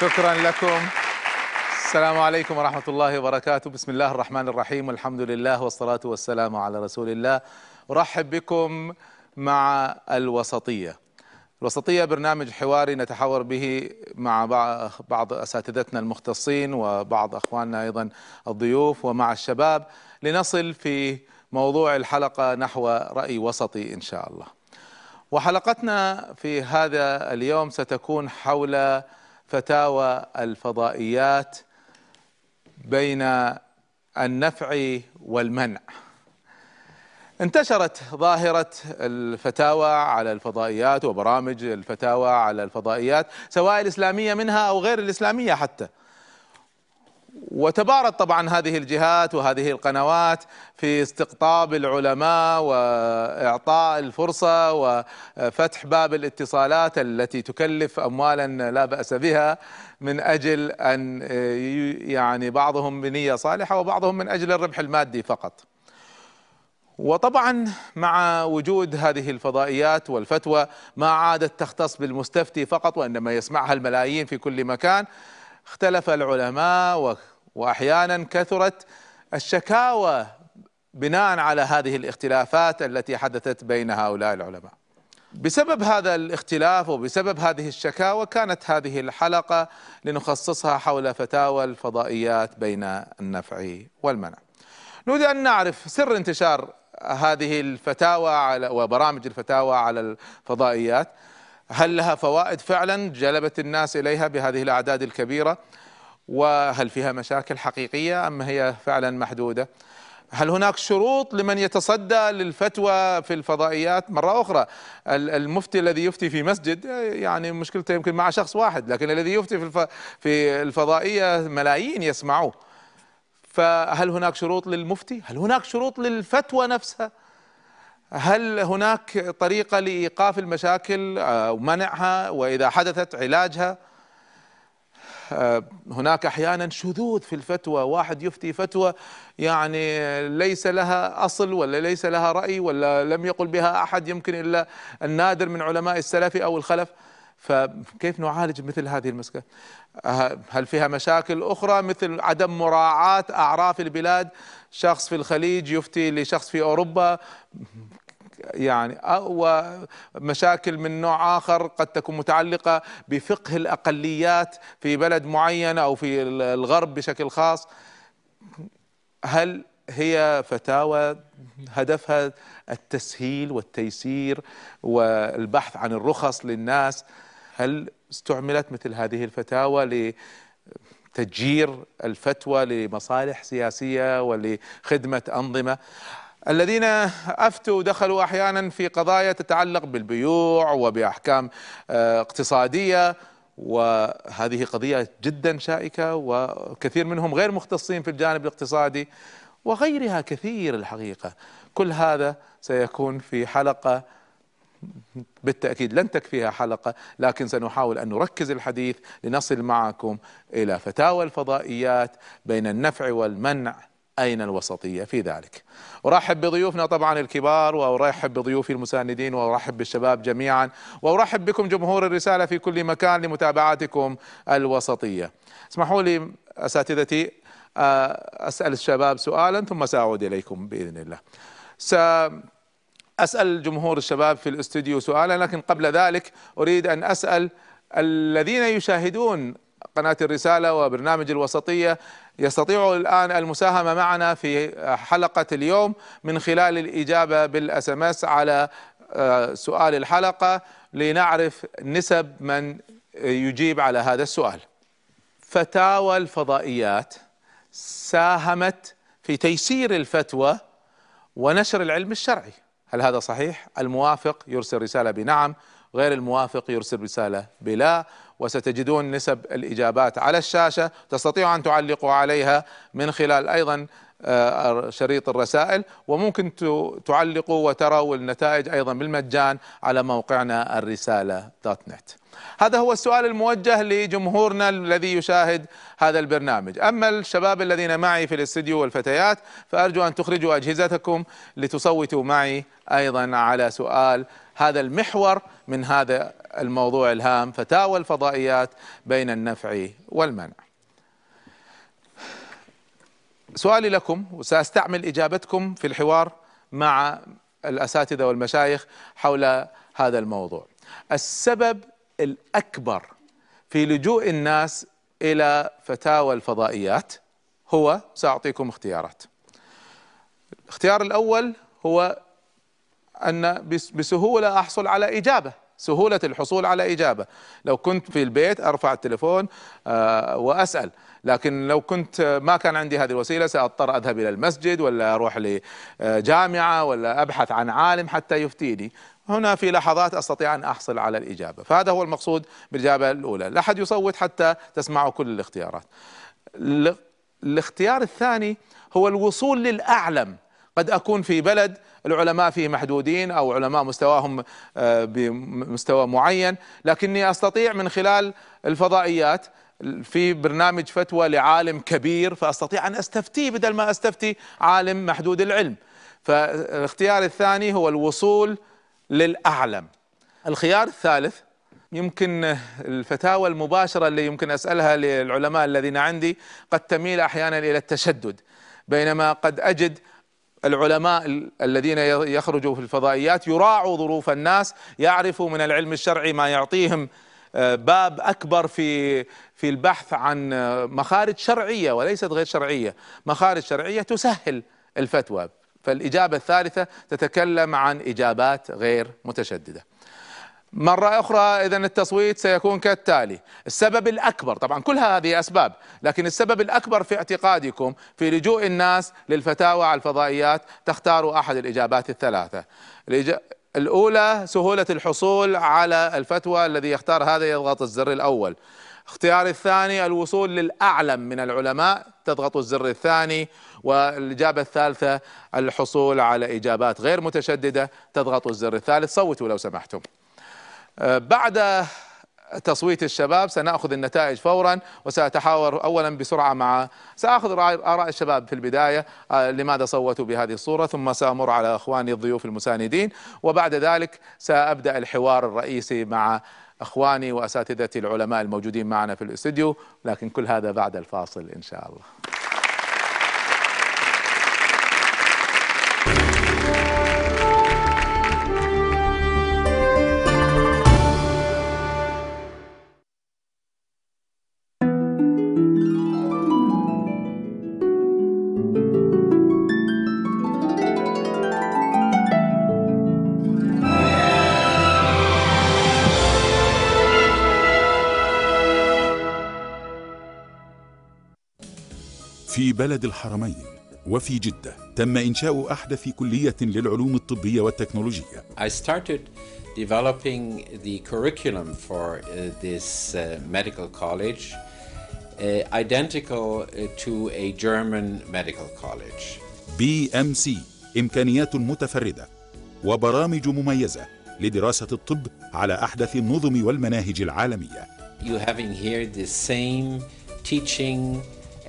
شكرا لكم السلام عليكم ورحمة الله وبركاته بسم الله الرحمن الرحيم الحمد لله والصلاة والسلام على رسول الله أرحب بكم مع الوسطية الوسطية برنامج حواري نتحاور به مع بعض أساتذتنا المختصين وبعض أخواننا أيضا الضيوف ومع الشباب لنصل في موضوع الحلقة نحو رأي وسطي إن شاء الله وحلقتنا في هذا اليوم ستكون حول فتاوى الفضائيات بين النفع والمنع انتشرت ظاهرة الفتاوى على الفضائيات وبرامج الفتاوى على الفضائيات سواء الإسلامية منها أو غير الإسلامية حتى وتبارت طبعا هذه الجهات وهذه القنوات في استقطاب العلماء واعطاء الفرصه وفتح باب الاتصالات التي تكلف اموالا لا باس بها من اجل ان يعني بعضهم بنيه صالحه وبعضهم من اجل الربح المادي فقط. وطبعا مع وجود هذه الفضائيات والفتوى ما عادت تختص بالمستفتي فقط وانما يسمعها الملايين في كل مكان اختلف العلماء واحيانا كثرت الشكاوى بناء على هذه الاختلافات التي حدثت بين هؤلاء العلماء. بسبب هذا الاختلاف وبسبب هذه الشكاوى كانت هذه الحلقه لنخصصها حول فتاوى الفضائيات بين النفع والمنع. نريد ان نعرف سر انتشار هذه الفتاوى على وبرامج الفتاوى على الفضائيات. هل لها فوائد فعلا جلبت الناس اليها بهذه الاعداد الكبيره؟ وهل فيها مشاكل حقيقية أم هي فعلا محدودة هل هناك شروط لمن يتصدى للفتوى في الفضائيات مرة أخرى المفتي الذي يفتي في مسجد يعني مشكلته يمكن مع شخص واحد لكن الذي يفتي في الفضائية ملايين يسمعوه فهل هناك شروط للمفتي هل هناك شروط للفتوى نفسها هل هناك طريقة لإيقاف المشاكل آه، ومنعها وإذا حدثت علاجها آه، هناك احيانا شذوذ في الفتوى واحد يفتي فتوى يعني ليس لها اصل ولا ليس لها راي ولا لم يقل بها احد يمكن الا النادر من علماء السلف او الخلف فكيف نعالج مثل هذه المسكة آه، هل فيها مشاكل أخرى مثل عدم مراعاة أعراف البلاد شخص في الخليج يفتي لشخص في أوروبا يعني أو مشاكل من نوع آخر قد تكون متعلقة بفقه الأقليات في بلد معين أو في الغرب بشكل خاص هل هي فتاوى هدفها التسهيل والتيسير والبحث عن الرخص للناس هل استعملت مثل هذه الفتاوى لتجير الفتوى لمصالح سياسية ولخدمة أنظمة الذين افتوا دخلوا احيانا في قضايا تتعلق بالبيوع وباحكام آه، اقتصاديه وهذه قضيه جدا شائكه وكثير منهم غير مختصين في الجانب الاقتصادي وغيرها كثير الحقيقه كل هذا سيكون في حلقه بالتاكيد لن تكفيها حلقه لكن سنحاول ان نركز الحديث لنصل معكم الى فتاوى الفضائيات بين النفع والمنع أين الوسطية في ذلك أرحب بضيوفنا طبعا الكبار وأرحب بضيوفي المساندين وأرحب بالشباب جميعا وأرحب بكم جمهور الرسالة في كل مكان لمتابعتكم الوسطية اسمحوا لي أساتذتي آه، أسأل الشباب سؤالا ثم سأعود إليكم بإذن الله سأسأل جمهور الشباب في الاستوديو سؤالا لكن قبل ذلك أريد أن أسأل الذين يشاهدون قناة الرسالة وبرنامج الوسطية يستطيع الآن المساهمة معنا في حلقة اليوم من خلال الإجابة بالأس ام اس على آه، سؤال الحلقة لنعرف نسب من يجيب على هذا السؤال فتاوى الفضائيات ساهمت في تيسير الفتوى ونشر العلم الشرعي هل هذا صحيح؟ الموافق يرسل رسالة بنعم غير الموافق يرسل رسالة بلا وستجدون نسب الإجابات على الشاشة تستطيعوا أن تعلقوا عليها من خلال أيضا آه، شريط الرسائل وممكن تعلقوا وتروا النتائج أيضا بالمجان على موقعنا الرسالة دوت نت هذا هو السؤال الموجه لجمهورنا الذي يشاهد هذا البرنامج أما الشباب الذين معي في الاستديو والفتيات فأرجو أن تخرجوا أجهزتكم لتصوتوا معي أيضا على سؤال هذا المحور من هذا الموضوع الهام فتاوى الفضائيات بين النفع والمنع سؤالي لكم وسأستعمل إجابتكم في الحوار مع الأساتذة والمشايخ حول هذا الموضوع السبب الأكبر في لجوء الناس إلى فتاوى الفضائيات هو سأعطيكم اختيارات الاختيار الأول هو أن بسهولة أحصل على إجابة سهولة الحصول على إجابة لو كنت في البيت أرفع التلفون آه، وأسأل لكن لو كنت ما كان عندي هذه الوسيلة سأضطر أذهب إلى المسجد ولا أروح لجامعة ولا أبحث عن عالم حتى يفتيني هنا في لحظات استطيع ان احصل على الاجابه، فهذا هو المقصود بالاجابه الاولى، لا احد يصوت حتى تسمعوا كل الاختيارات. الاختيار الثاني هو الوصول للاعلم، قد اكون في بلد العلماء فيه محدودين أو علماء مستواهم آه، بمستوى معين لكني أستطيع من خلال الفضائيات في برنامج فتوى لعالم كبير فأستطيع أن أستفتيه بدل ما أستفتي عالم محدود العلم فالاختيار الثاني هو الوصول للأعلم الخيار الثالث يمكن الفتاوى المباشرة اللي يمكن أسألها للعلماء الذين عندي قد تميل أحيانا إلى التشدد بينما قد أجد العلماء الذين يخرجوا في الفضائيات يراعوا ظروف الناس يعرفوا من العلم الشرعي ما يعطيهم آه، باب اكبر في في البحث عن آه، مخارج شرعيه وليست غير شرعيه، مخارج شرعيه تسهل الفتوى، فالاجابه الثالثه تتكلم عن اجابات غير متشدده. مرة أخرى إذا التصويت سيكون كالتالي السبب الأكبر طبعا كل هذه أسباب لكن السبب الأكبر في اعتقادكم في لجوء الناس للفتاوى على الفضائيات تختاروا أحد الإجابات الثلاثة الأولى سهولة الحصول على الفتوى الذي يختار هذا يضغط الزر الأول اختيار الثاني الوصول للأعلم من العلماء تضغط الزر الثاني والإجابة الثالثة الحصول على إجابات غير متشددة تضغط الزر الثالث صوتوا لو سمحتم آه، بعد تصويت الشباب سنأخذ النتائج فورا وسأتحاور أولا بسرعة مع سأخذ آراء الشباب في البداية آه، لماذا صوتوا بهذه الصورة ثم سأمر على أخواني الضيوف المساندين وبعد ذلك سأبدأ الحوار الرئيسي مع أخواني وأساتذتي العلماء الموجودين معنا في الاستديو لكن كل هذا بعد الفاصل إن شاء الله بلد الحرمين وفي جدة تم إنشاء أحدث كلية للعلوم الطبية والتكنولوجية I started developing the curriculum for uh, this uh, medical college uh, identical to a German medical college بي ام سي إمكانيات متفردة وبرامج مميزة لدراسة الطب على أحدث النظم والمناهج العالمية You having here the same teaching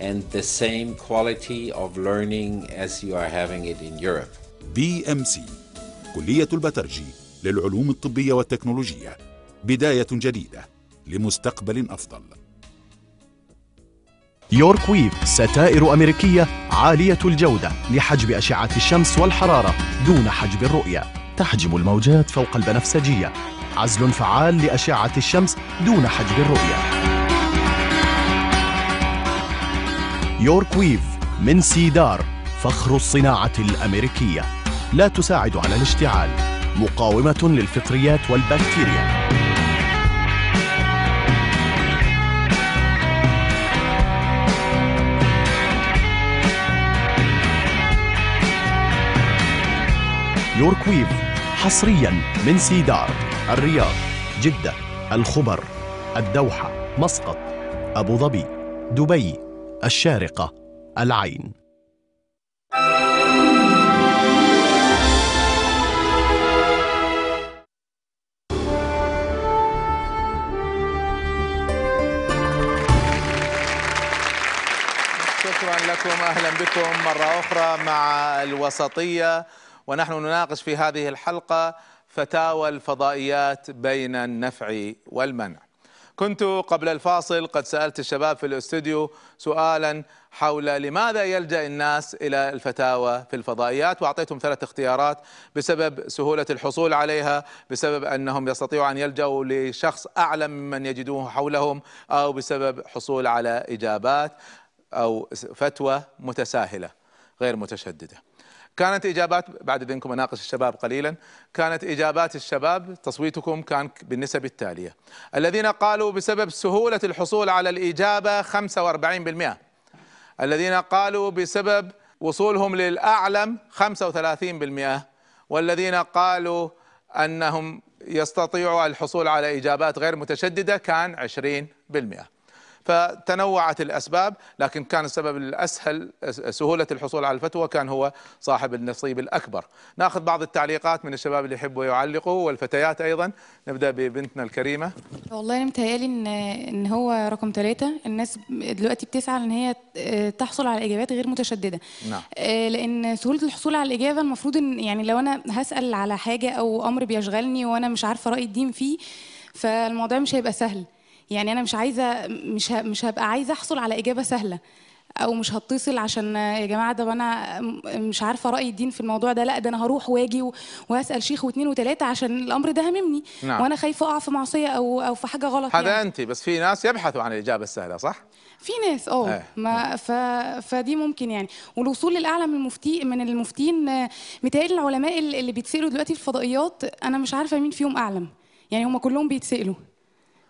and the same quality of learning as you are having it in Europe. BMC كلية البترجي للعلوم الطبية والتكنولوجية بداية جديدة لمستقبل أفضل يورك ويف ستائر أمريكية عالية الجودة لحجب أشعة الشمس والحرارة دون حجب الرؤية تحجب الموجات فوق البنفسجية عزل فعال لأشعة الشمس دون حجب الرؤية يورك ويف من سيدار فخر الصناعة الأمريكية لا تساعد على الاشتعال مقاومة للفطريات والبكتيريا يورك ويف حصريا من سيدار الرياض جدة الخبر الدوحة مسقط أبو ظبي دبي الشارقة العين شكرا لكم اهلا بكم مره اخرى مع الوسطيه ونحن نناقش في هذه الحلقه فتاوى الفضائيات بين النفع والمنع كنت قبل الفاصل قد سألت الشباب في الاستوديو سؤالا حول لماذا يلجأ الناس إلى الفتاوى في الفضائيات وأعطيتهم ثلاث اختيارات بسبب سهولة الحصول عليها بسبب أنهم يستطيعوا أن يلجأوا لشخص أعلم ممن يجدوه حولهم أو بسبب حصول على إجابات أو فتوى متساهلة غير متشددة كانت اجابات بعد اذنكم اناقش الشباب قليلا، كانت اجابات الشباب تصويتكم كان بالنسب التاليه: الذين قالوا بسبب سهوله الحصول على الاجابه 45%، الذين قالوا بسبب وصولهم للاعلم 35%، والذين قالوا انهم يستطيعوا الحصول على اجابات غير متشدده كان 20%. فتنوعت الأسباب لكن كان السبب الأسهل سهولة الحصول على الفتوى كان هو صاحب النصيب الأكبر ناخذ بعض التعليقات من الشباب اللي يحبوا يعلقوا والفتيات أيضا نبدأ ببنتنا الكريمة والله أنا متهيألي إن, إن هو رقم ثلاثة الناس دلوقتي بتسعى إن هي آه، تحصل على إجابات غير متشددة نعم. آه، لأن سهولة الحصول على الإجابة المفروض إن يعني لو أنا هسأل على حاجة أو أمر بيشغلني وأنا مش عارفة رأي الدين فيه فالموضوع مش هيبقى سهل يعني انا مش عايزه مش مش هبقى عايزه احصل على اجابه سهله او مش هتصل عشان يا جماعه ده انا مش عارفه راي الدين في الموضوع ده لا ده انا هروح واجي وهسال شيخ واثنين وثلاثه عشان الامر ده هاممني نعم. وانا خايفه اقع في معصيه او او في حاجه غلط هذا يعني. انت بس في ناس يبحثوا عن الاجابه السهله صح في ناس اه ما ف... فدي ممكن يعني والوصول للاعلى من المفتي من المفتين متهيألي العلماء اللي بيتسالوا دلوقتي في الفضائيات انا مش عارفه مين فيهم اعلم يعني هم كلهم بيتسالوا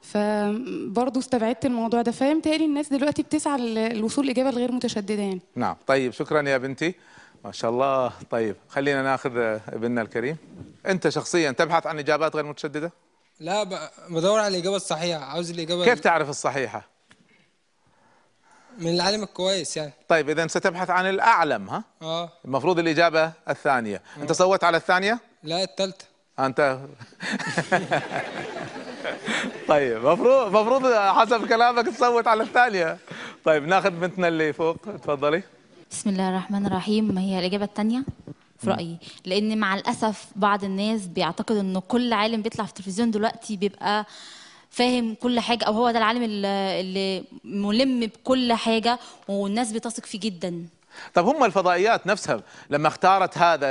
فبرضه استبعدت الموضوع ده فاهم تاني الناس دلوقتي بتسعى للوصول لاجابه الغير متشدده يعني نعم طيب شكرا يا بنتي ما شاء الله طيب خلينا ناخذ ابننا الكريم انت شخصيا تبحث عن اجابات غير متشدده لا بدور على الاجابه الصحيحه عاوز الاجابه كيف تعرف الصحيحه من العالم الكويس يعني طيب اذا ستبحث عن الاعلم ها اه المفروض الاجابه الثانيه أوه. انت آه. صوت على الثانيه لا الثالثه انت طيب مفروض مفروض حسب كلامك تصوت على الثانيه طيب ناخذ بنتنا اللي فوق تفضلي بسم الله الرحمن الرحيم هي الاجابه الثانيه في رايي لان مع الاسف بعض الناس بيعتقد ان كل عالم بيطلع في التلفزيون دلوقتي بيبقى فاهم كل حاجه او هو ده العالم اللي ملم بكل حاجه والناس بتثق فيه جدا طب هم الفضائيات نفسها لما اختارت هذا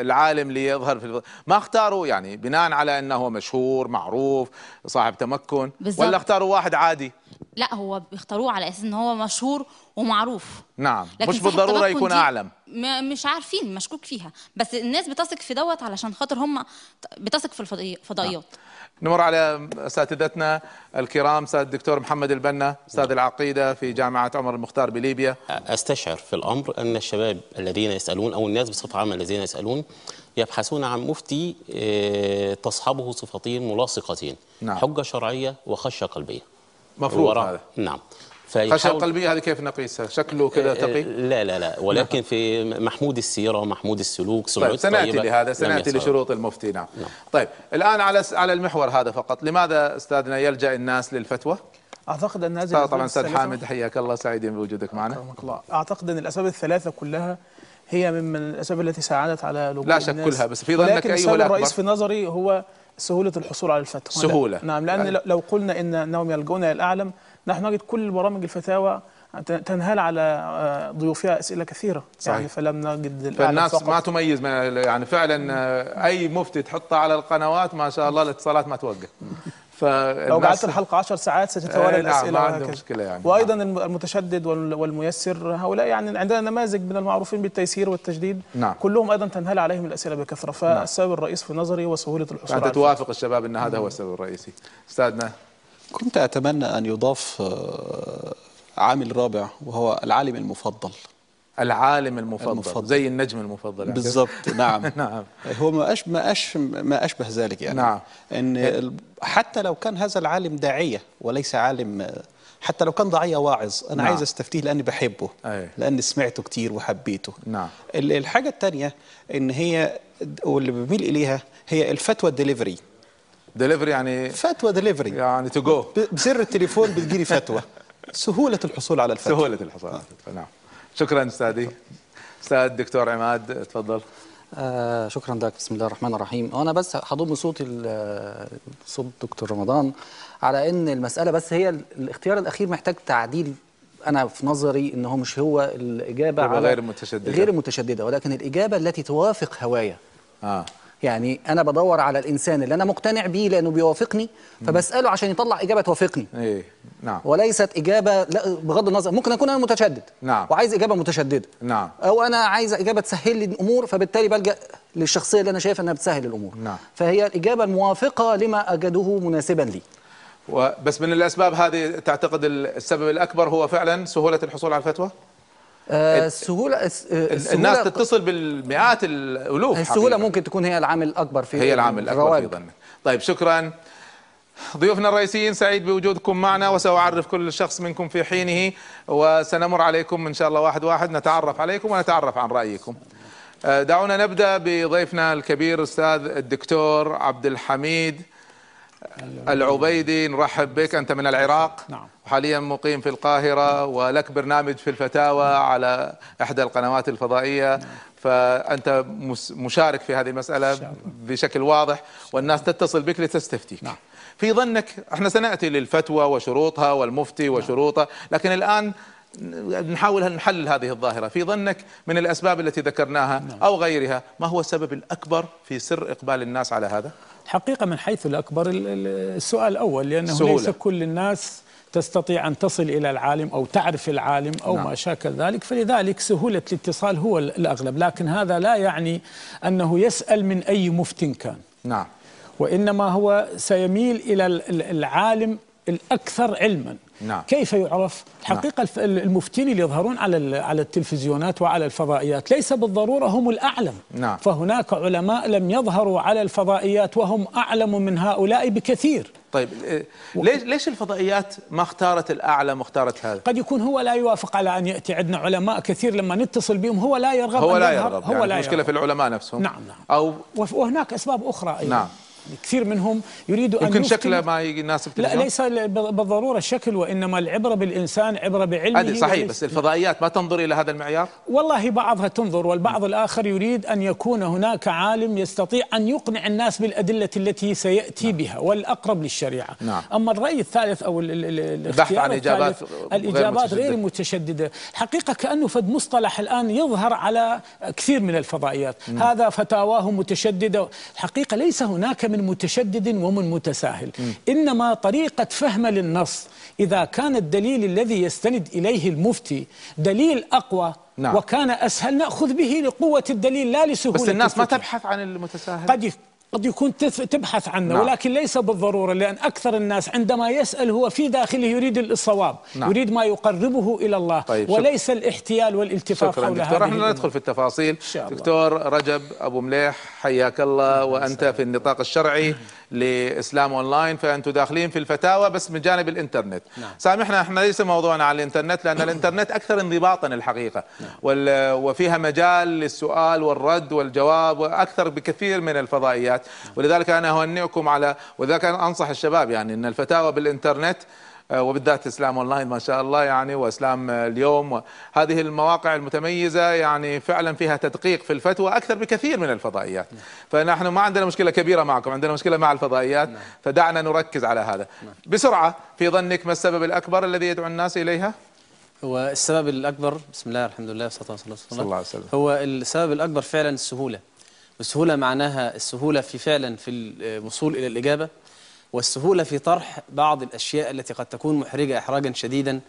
العالم ليظهر في الفضاء ما اختاروا يعني بناء على انه مشهور معروف صاحب تمكن بالزبط. ولا اختاروا واحد عادي لا هو بيختاروه على اساس ان هو مشهور ومعروف نعم لكن مش بالضروره يكون اعلم مش عارفين مشكوك فيها بس الناس بتثق في دوت علشان خاطر هم بتثق في الفضائيات نعم. نمر على اساتذتنا الكرام استاذ الدكتور محمد البنا استاذ العقيده في جامعه عمر المختار بليبيا استشعر في الامر ان الشباب الذين يسالون او الناس بصفه عامه الذين يسالون يبحثون عن مفتي آه، تصحبه صفتين ملاصقتين نعم. حجه شرعيه وخشه قلبيه مفروض هذا نعم فالخشية القلبية هذه كيف نقيسها؟ شكله كذا إيه، تقي؟ لا لا لا ولكن نعم. في محمود السيرة ومحمود السلوك طيب سنأتي لهذا سنأتي لشروط المفتي نعم. نعم طيب الآن على على المحور هذا فقط لماذا أستاذنا يلجأ الناس للفتوى؟ اعتقد ان هذه طبعا استاذ حامد حياك الله سعيدين بوجودك معنا الله. اعتقد ان الاسباب الثلاثه كلها هي من الاسباب التي ساعدت على لا شك الناس. كلها بس في ظنك الأكبر لكن السبب الرئيس في نظري هو سهوله الحصول على الفتوى سهوله نعم لان يعني. لو قلنا ان انهم يلجؤون الى الاعلم نحن نجد كل برامج الفتاوى تنهال على آه، ضيوفها اسئله كثيره صحيح. يعني فلم نجد فالناس ما تميز يعني فعلا آه، اي مفتي تحطه على القنوات ما شاء الله الاتصالات ما توقف لو جعلت الحلقه 10 ساعات ستتوالى آه الاسئله نعم مشكله يعني وايضا نعم. المتشدد والميسر هؤلاء يعني عندنا نماذج من المعروفين بالتيسير والتجديد نعم. كلهم ايضا تنهال عليهم الاسئله بكثره نعم. فالسبب نعم. الرئيس في نظري هو سهوله الحصول انت توافق الشباب ان هذا هو السبب الرئيسي استاذنا كنت اتمنى ان يضاف آه، عامل رابع وهو العالم المفضل العالم المفضل, المفضل. زي النجم المفضل يعني بالضبط نعم نعم هو ما أشبه, ما أشبه, ما أشبه ذلك يعني نعم أن إيه. حتى لو كان هذا العالم داعية وليس عالم حتى لو كان ضعية واعظ أنا نعم. عايز أستفتيه لأني بحبه أيه. لأني سمعته كتير وحبيته نعم الحاجة الثانية أن هي واللي بميل إليها هي الفتوى الدليفري دليفري يعني فتوى دليفري يعني تو جو بزر التليفون بتجيلي فتوى سهولة الحصول على الفتوى سهولة الحصول على الفتوى نعم شكرا استاذي استاذ الدكتور عماد تفضل آه شكرا لك بسم الله الرحمن الرحيم انا بس هضم صوتي صوت دكتور رمضان على ان المساله بس هي الاختيار الاخير محتاج تعديل انا في نظري ان هو مش هو الاجابه على غير متشدده غير متشدده ولكن الاجابه التي توافق هوايه آه. يعني انا بدور على الانسان اللي انا مقتنع بيه لانه بيوافقني فبساله عشان يطلع اجابه توافقني ايه نعم وليست اجابه لا بغض النظر ممكن اكون انا متشدد نعم وعايز اجابه متشدده نعم او انا عايز اجابه تسهل لي الامور فبالتالي بلجا للشخصيه اللي انا شايف انها بتسهل الامور نعم فهي الاجابه الموافقه لما اجده مناسبا لي بس من الاسباب هذه تعتقد السبب الاكبر هو فعلا سهوله الحصول على الفتوى آه، السهوله السهولة آه، الناس تتصل بالمئات الالوف السهوله حقيقة. ممكن تكون هي العامل الاكبر في هي العامل الاكبر في ظنك طيب شكرا ضيوفنا الرئيسيين سعيد بوجودكم معنا وسأعرف كل شخص منكم في حينه وسنمر عليكم إن شاء الله واحد واحد نتعرف عليكم ونتعرف عن رأيكم آه، دعونا نبدأ بضيفنا الكبير أستاذ الدكتور عبد الحميد العبيدي نرحب بك أنت من العراق نعم. وحاليا مقيم في القاهرة ولك برنامج في الفتاوى على إحدى القنوات الفضائية نعم. فأنت مشارك في هذه المسألة بشكل واضح والناس تتصل بك لتستفتيك نعم. في ظنك احنا سنأتي للفتوى وشروطها والمفتي نعم. وشروطه لكن الآن نحاول أن نحلل هذه الظاهرة في ظنك من الأسباب التي ذكرناها نعم. أو غيرها ما هو السبب الأكبر في سر إقبال الناس على هذا؟ حقيقة من حيث الأكبر السؤال الأول لأنه سهولة. ليس كل الناس تستطيع أن تصل إلى العالم أو تعرف العالم أو نعم. ما شاكل ذلك فلذلك سهولة الاتصال هو الأغلب لكن هذا لا يعني أنه يسأل من أي مفت كان نعم وإنما هو سيميل إلى العالم الأكثر علماً نعم. كيف يعرف الحقيقة نعم. المفتين اللي يظهرون على على التلفزيونات وعلى الفضائيات ليس بالضرورة هم الأعلم نعم. فهناك علماء لم يظهروا على الفضائيات وهم أعلم من هؤلاء بكثير طيب إيه، ليش ليش الفضائيات ما اختارت الاعلى واختارت هذا؟ قد يكون هو لا يوافق على ان ياتي عندنا علماء كثير لما نتصل بهم هو لا يرغب هو لا يرغب هو يعني لا المشكله يرغب. في العلماء نفسهم نعم نعم او وهناك اسباب اخرى ايضا نعم كثير منهم يريدوا أن يمكن شكله ما يناسب لا ليس بالضرورة الشكل وإنما العبرة بالإنسان عبرة بعلمه صحيح بس الفضائيات ما تنظر إلى هذا المعيار والله بعضها تنظر والبعض الآخر يريد أن يكون هناك عالم يستطيع أن يقنع الناس بالأدلة التي سيأتي نعم. بها والأقرب للشريعة نعم. أما الرأي الثالث أو البحث عن إجابات الإجابات غير متشددة الحقيقة كأنه فد مصطلح الآن يظهر على كثير من الفضائيات نعم. هذا فتاواه متشددة الحقيقة ليس هناك من من متشدد ومن متساهل م. إنما طريقة فهم للنص إذا كان الدليل الذي يستند إليه المفتي دليل أقوى نعم. وكان أسهل نأخذ به لقوة الدليل لا لسهولة بس الناس ما تبحث عن المتساهل قد قد يكون تبحث عنه نعم. ولكن ليس بالضرورة لأن أكثر الناس عندما يسأل هو في داخله يريد الصواب نعم. يريد ما يقربه إلى الله طيب وليس شكرا. الإحتيال والالتفاف شكرا حول دكتور نحن ندخل في التفاصيل دكتور رجب أبو مليح حياك الله وأنت في النطاق الشرعي لاسلام اونلاين فانتم داخلين في الفتاوى بس من جانب الانترنت نعم. سامحنا احنا ليس موضوعنا على الانترنت لان الانترنت اكثر انضباطا الحقيقه نعم. وفيها مجال للسؤال والرد والجواب اكثر بكثير من الفضائيات نعم. ولذلك انا اهنئكم على ولذلك انا انصح الشباب يعني ان الفتاوى بالانترنت آه، وبالذات اسلام اونلاين ما شاء الله يعني واسلام آه، اليوم هذه المواقع المتميزه يعني فعلا فيها تدقيق في الفتوى اكثر بكثير من الفضائيات نعم. فنحن ما عندنا مشكله كبيره معكم عندنا مشكله مع الفضائيات نعم. فدعنا نركز على هذا نعم. بسرعه في ظنك ما السبب الاكبر الذي يدعو الناس اليها؟ هو السبب الاكبر بسم الله الحمد لله والصلاه والسلام صلى الله عليه وسلم هو السبب الاكبر فعلا السهوله والسهوله معناها السهوله في فعلا في الوصول آه، الى الاجابه والسهولة في طرح بعض الأشياء التي قد تكون محرجة إحراجا شديدا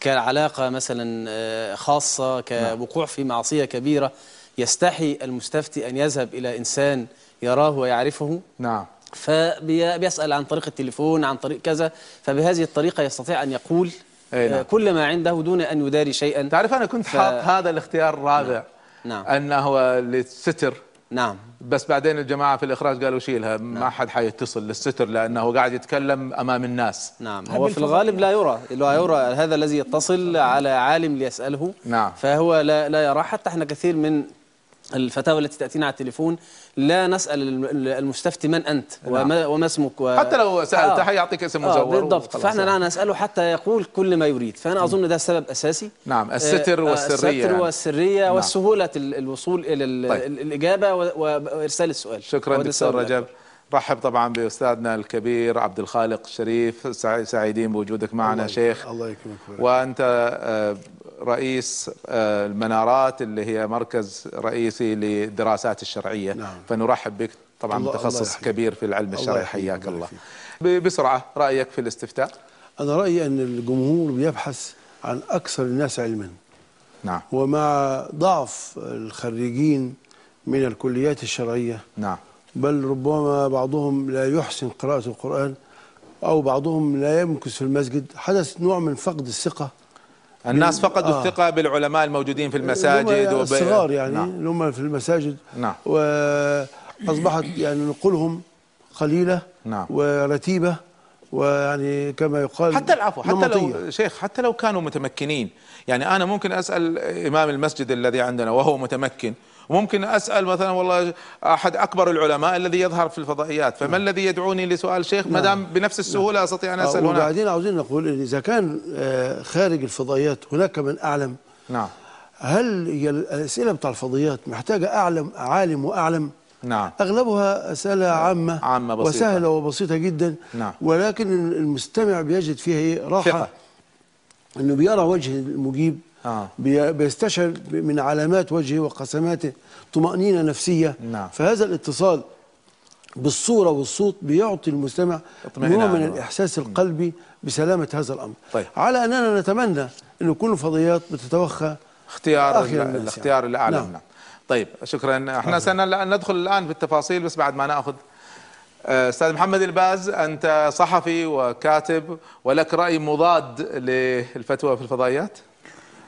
كعلاقة مثلا آه، خاصة نعم. كوقوع في معصية كبيرة يستحي المستفتي أن يذهب إلى إنسان يراه ويعرفه نعم فبيسأل عن طريق التليفون عن طريق كذا فبهذه الطريقة يستطيع أن يقول نعم. آه، كل ما عنده دون أن يداري شيئا تعرف أنا كنت ف... حاط هذا الاختيار الرابع نعم. نعم. أنه للستر نعم بس بعدين الجماعه في الاخراج قالوا شيلها نعم. ما حد حيتصل للستر لانه قاعد يتكلم امام الناس نعم هو في الغالب لا يرى لا يرى هذا الذي يتصل على عالم ليساله نعم فهو لا لا يرى حتى احنا كثير من الفتاوى التي تأتينا على التليفون لا نسأل المستفتي من أنت نعم. وما, وما اسمك و... حتى لو سألته آه. هيعطيك اسم مزور آه بالضبط فإحنا يعني. لا نسأله حتى يقول كل ما يريد فأنا أظن ده سبب أساسي نعم آه، الستر آه، والسرية الستر يعني. والسرية نعم. وسهولة الوصول إلى طيب. الإجابة وإرسال السؤال شكرا دكتور رجب رحب طبعا باستاذنا الكبير عبد الخالق الشريف سعيدين بوجودك معنا الله شيخ الله يكرمك وانت آه، رئيس آه، المنارات اللي هي مركز رئيسي للدراسات الشرعية نعم. فنرحب بك طبعا متخصص كبير في العلم الشرعي حياك الله, الله. بسرعة رأيك في الاستفتاء أنا رأيي أن الجمهور بيبحث عن أكثر الناس علما نعم. ومع ضعف الخريجين من الكليات الشرعية نعم. بل ربما بعضهم لا يحسن قراءة القرآن أو بعضهم لا يمكث في المسجد حدث نوع من فقد الثقة الناس فقدوا آه. الثقة بالعلماء الموجودين في المساجد الصغار يعني نعم. اللي هم في المساجد نعم. وأصبحت يعني نقولهم قليلة نعم. ورتيبة ويعني كما يقال حتى العفو حتى لو شيخ حتى لو كانوا متمكنين يعني أنا ممكن أسأل إمام المسجد الذي عندنا وهو متمكن وممكن اسال مثلا والله احد اكبر العلماء الذي يظهر في الفضائيات فما نعم. الذي يدعوني لسؤال شيخ ما نعم. دام بنفس نعم. السهوله نعم. استطيع ان اسال هناك وبعدين عاوزين نقول اذا كان آه، خارج الفضائيات هناك من اعلم نعم هل هي الاسئله بتاع الفضائيات محتاجه اعلم عالم واعلم نعم اغلبها اسئله عامه عامه بسيطه وسهله وبسيطه جدا نعم ولكن المستمع بيجد فيها ايه راحه ثقة. انه بيرى وجه المجيب آه. بيستشعر من علامات وجهه وقسماته طمأنينة نفسية نعم. فهذا الاتصال بالصورة والصوت بيعطي المستمع نوع من الإحساس القلبي بسلامة هذا الأمر طيب. على أننا نتمنى أن يكون الفضيات بتتوخى اختيار يعني. الاختيار الأعلى نعم. نعم. طيب شكرا احنا سندخل الآن في التفاصيل بس بعد ما نأخذ آه، استاذ محمد الباز انت صحفي وكاتب ولك راي مضاد للفتوى في الفضائيات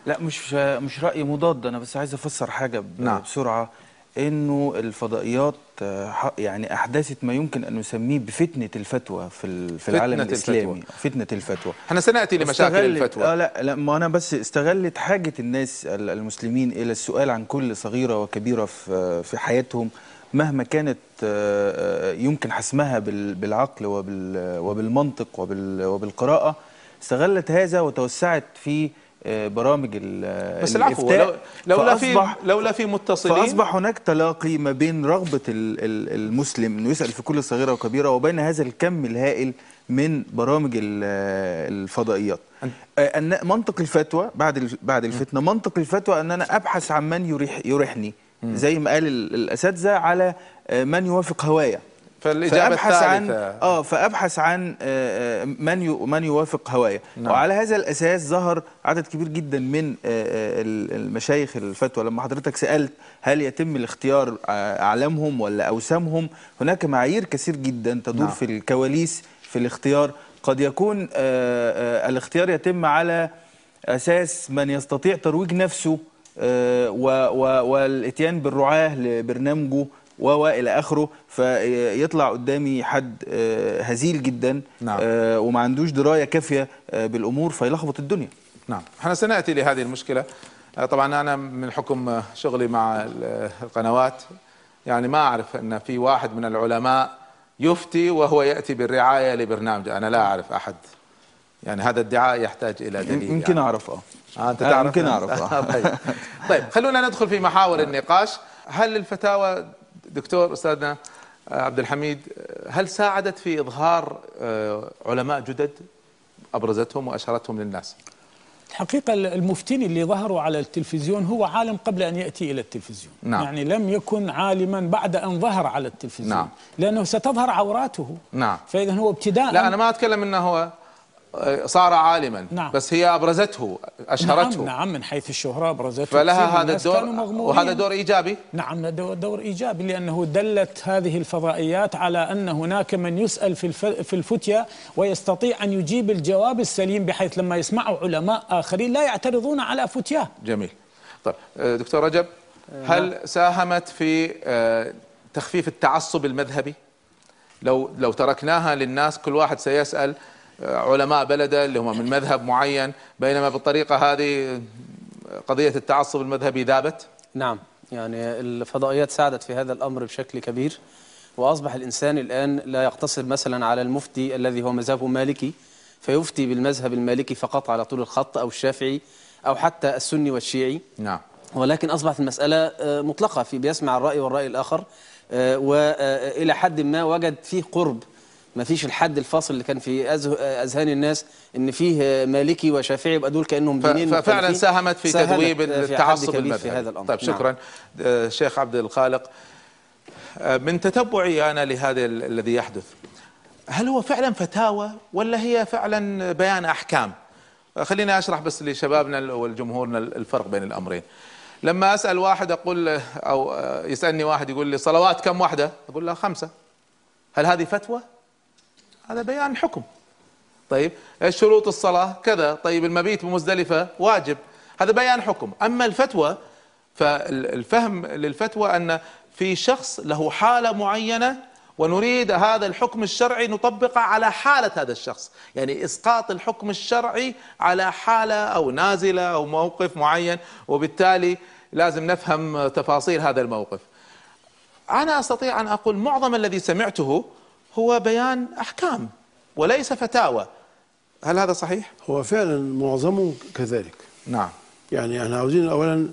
لا مش مش راي مضاد انا بس عايز افسر حاجه نعم. بسرعه انه الفضائيات آه، يعني احدثت ما يمكن ان نسميه بفتنه الفتوى في في العالم فتنة الاسلامي الفتوى. فتنه الفتوى احنا سناتي لمشاكل الفتوى آه لا لا ما انا بس استغلت حاجه الناس المسلمين الى السؤال عن كل صغيره وكبيره في في حياتهم مهما كانت آه، آه، يمكن حسمها بالعقل وبالمنطق وبالقراءه استغلت هذا وتوسعت في برامج بس العفو لو لولا في لولا في متصلين فاصبح هناك تلاقي ما بين رغبه المسلم انه يسال في كل صغيره وكبيره وبين هذا الكم الهائل من برامج الفضائيات ان منطق الفتوى بعد بعد الفتنه منطق الفتوى ان انا ابحث عن من يريح يريحني زي ما قال الاساتذه على آه، من يوافق هوايه فالاجابه فأبحث عن اه فابحث عن آه، آه، من من يوافق هوايه نعم. وعلى هذا الاساس ظهر عدد كبير جدا من آه، المشايخ الفتوى لما حضرتك سالت هل يتم الاختيار اعلامهم ولا اوسامهم هناك معايير كثير جدا تدور نعم. في الكواليس في الاختيار قد يكون الاختيار يتم على اساس من يستطيع ترويج نفسه والاتيان بالرعاه لبرنامجه و الى اخره فيطلع قدامي حد آه، هزيل جدا نعم. آه، وما عندوش درايه كافيه آه، بالامور فيلخبط الدنيا نعم احنا سناتي لهذه المشكله طبعا انا من حكم شغلي مع القنوات يعني ما اعرف ان في واحد من العلماء يفتي وهو ياتي بالرعايه لبرنامج انا لا اعرف احد يعني هذا الادعاء يحتاج الى دليل يعني. يمكن يعني. اعرف اه انت تعرف يمكن اعرف طيب،, طيب خلونا ندخل في محاور النقاش هل الفتاوى دكتور استاذنا عبد الحميد هل ساعدت في اظهار آه، علماء جدد ابرزتهم واشهرتهم للناس؟ الحقيقة المفتين اللي ظهروا على التلفزيون هو عالم قبل أن يأتي إلى التلفزيون نعم. يعني لم يكن عالما بعد أن ظهر على التلفزيون نعم. لأنه ستظهر عوراته نعم. فإذا هو ابتداء لا أنا ما أتكلم أنه هو صار عالما نعم. بس هي ابرزته اشهرته نعم, نعم من حيث الشهره ابرزته فلها هذا الدور وهذا دور ايجابي نعم دور ايجابي لانه دلت هذه الفضائيات على ان هناك من يسال في في الفتيا ويستطيع ان يجيب الجواب السليم بحيث لما يسمعه علماء اخرين لا يعترضون على فتياه جميل طيب آه، دكتور رجب آه، هل نعم. ساهمت في آه، تخفيف التعصب المذهبي لو لو تركناها للناس كل واحد سيسال علماء بلده اللي هم من مذهب معين بينما بالطريقة هذه قضية التعصب المذهبي ذابت نعم يعني الفضائيات ساعدت في هذا الأمر بشكل كبير وأصبح الإنسان الآن لا يقتصر مثلا على المفتي الذي هو مذهبه مالكي فيفتي بالمذهب المالكي فقط على طول الخط أو الشافعي أو حتى السني والشيعي نعم ولكن أصبحت المسألة آه، مطلقة في بيسمع الرأي والرأي الآخر آه، وإلى آه، حد ما وجد فيه قرب ما فيش الحد الفاصل اللي كان في اذهان الناس ان فيه مالكي وشافعي يبقى دول كانهم دينين ففعلا ساهمت في تذويب التعصب المذهبي في هذا الامر طيب شكرا نعم. آه، شيخ عبد الخالق آه، من تتبعي انا لهذا الذي يحدث هل هو فعلا فتاوى ولا هي فعلا بيان احكام آه، خليني اشرح بس لشبابنا والجمهورنا الفرق بين الامرين لما اسال واحد اقول او يسالني واحد يقول لي صلوات كم واحده اقول له خمسه هل هذه فتوى هذا بيان حكم طيب شروط الصلاة كذا طيب المبيت بمزدلفة واجب هذا بيان حكم أما الفتوى فالفهم للفتوى أن في شخص له حالة معينة ونريد هذا الحكم الشرعي نطبقه على حالة هذا الشخص يعني إسقاط الحكم الشرعي على حالة أو نازلة أو موقف معين وبالتالي لازم نفهم تفاصيل هذا الموقف أنا أستطيع أن أقول معظم الذي سمعته هو بيان أحكام وليس فتاوى هل هذا صحيح؟ هو فعلا معظمه كذلك نعم يعني احنا عاوزين أولا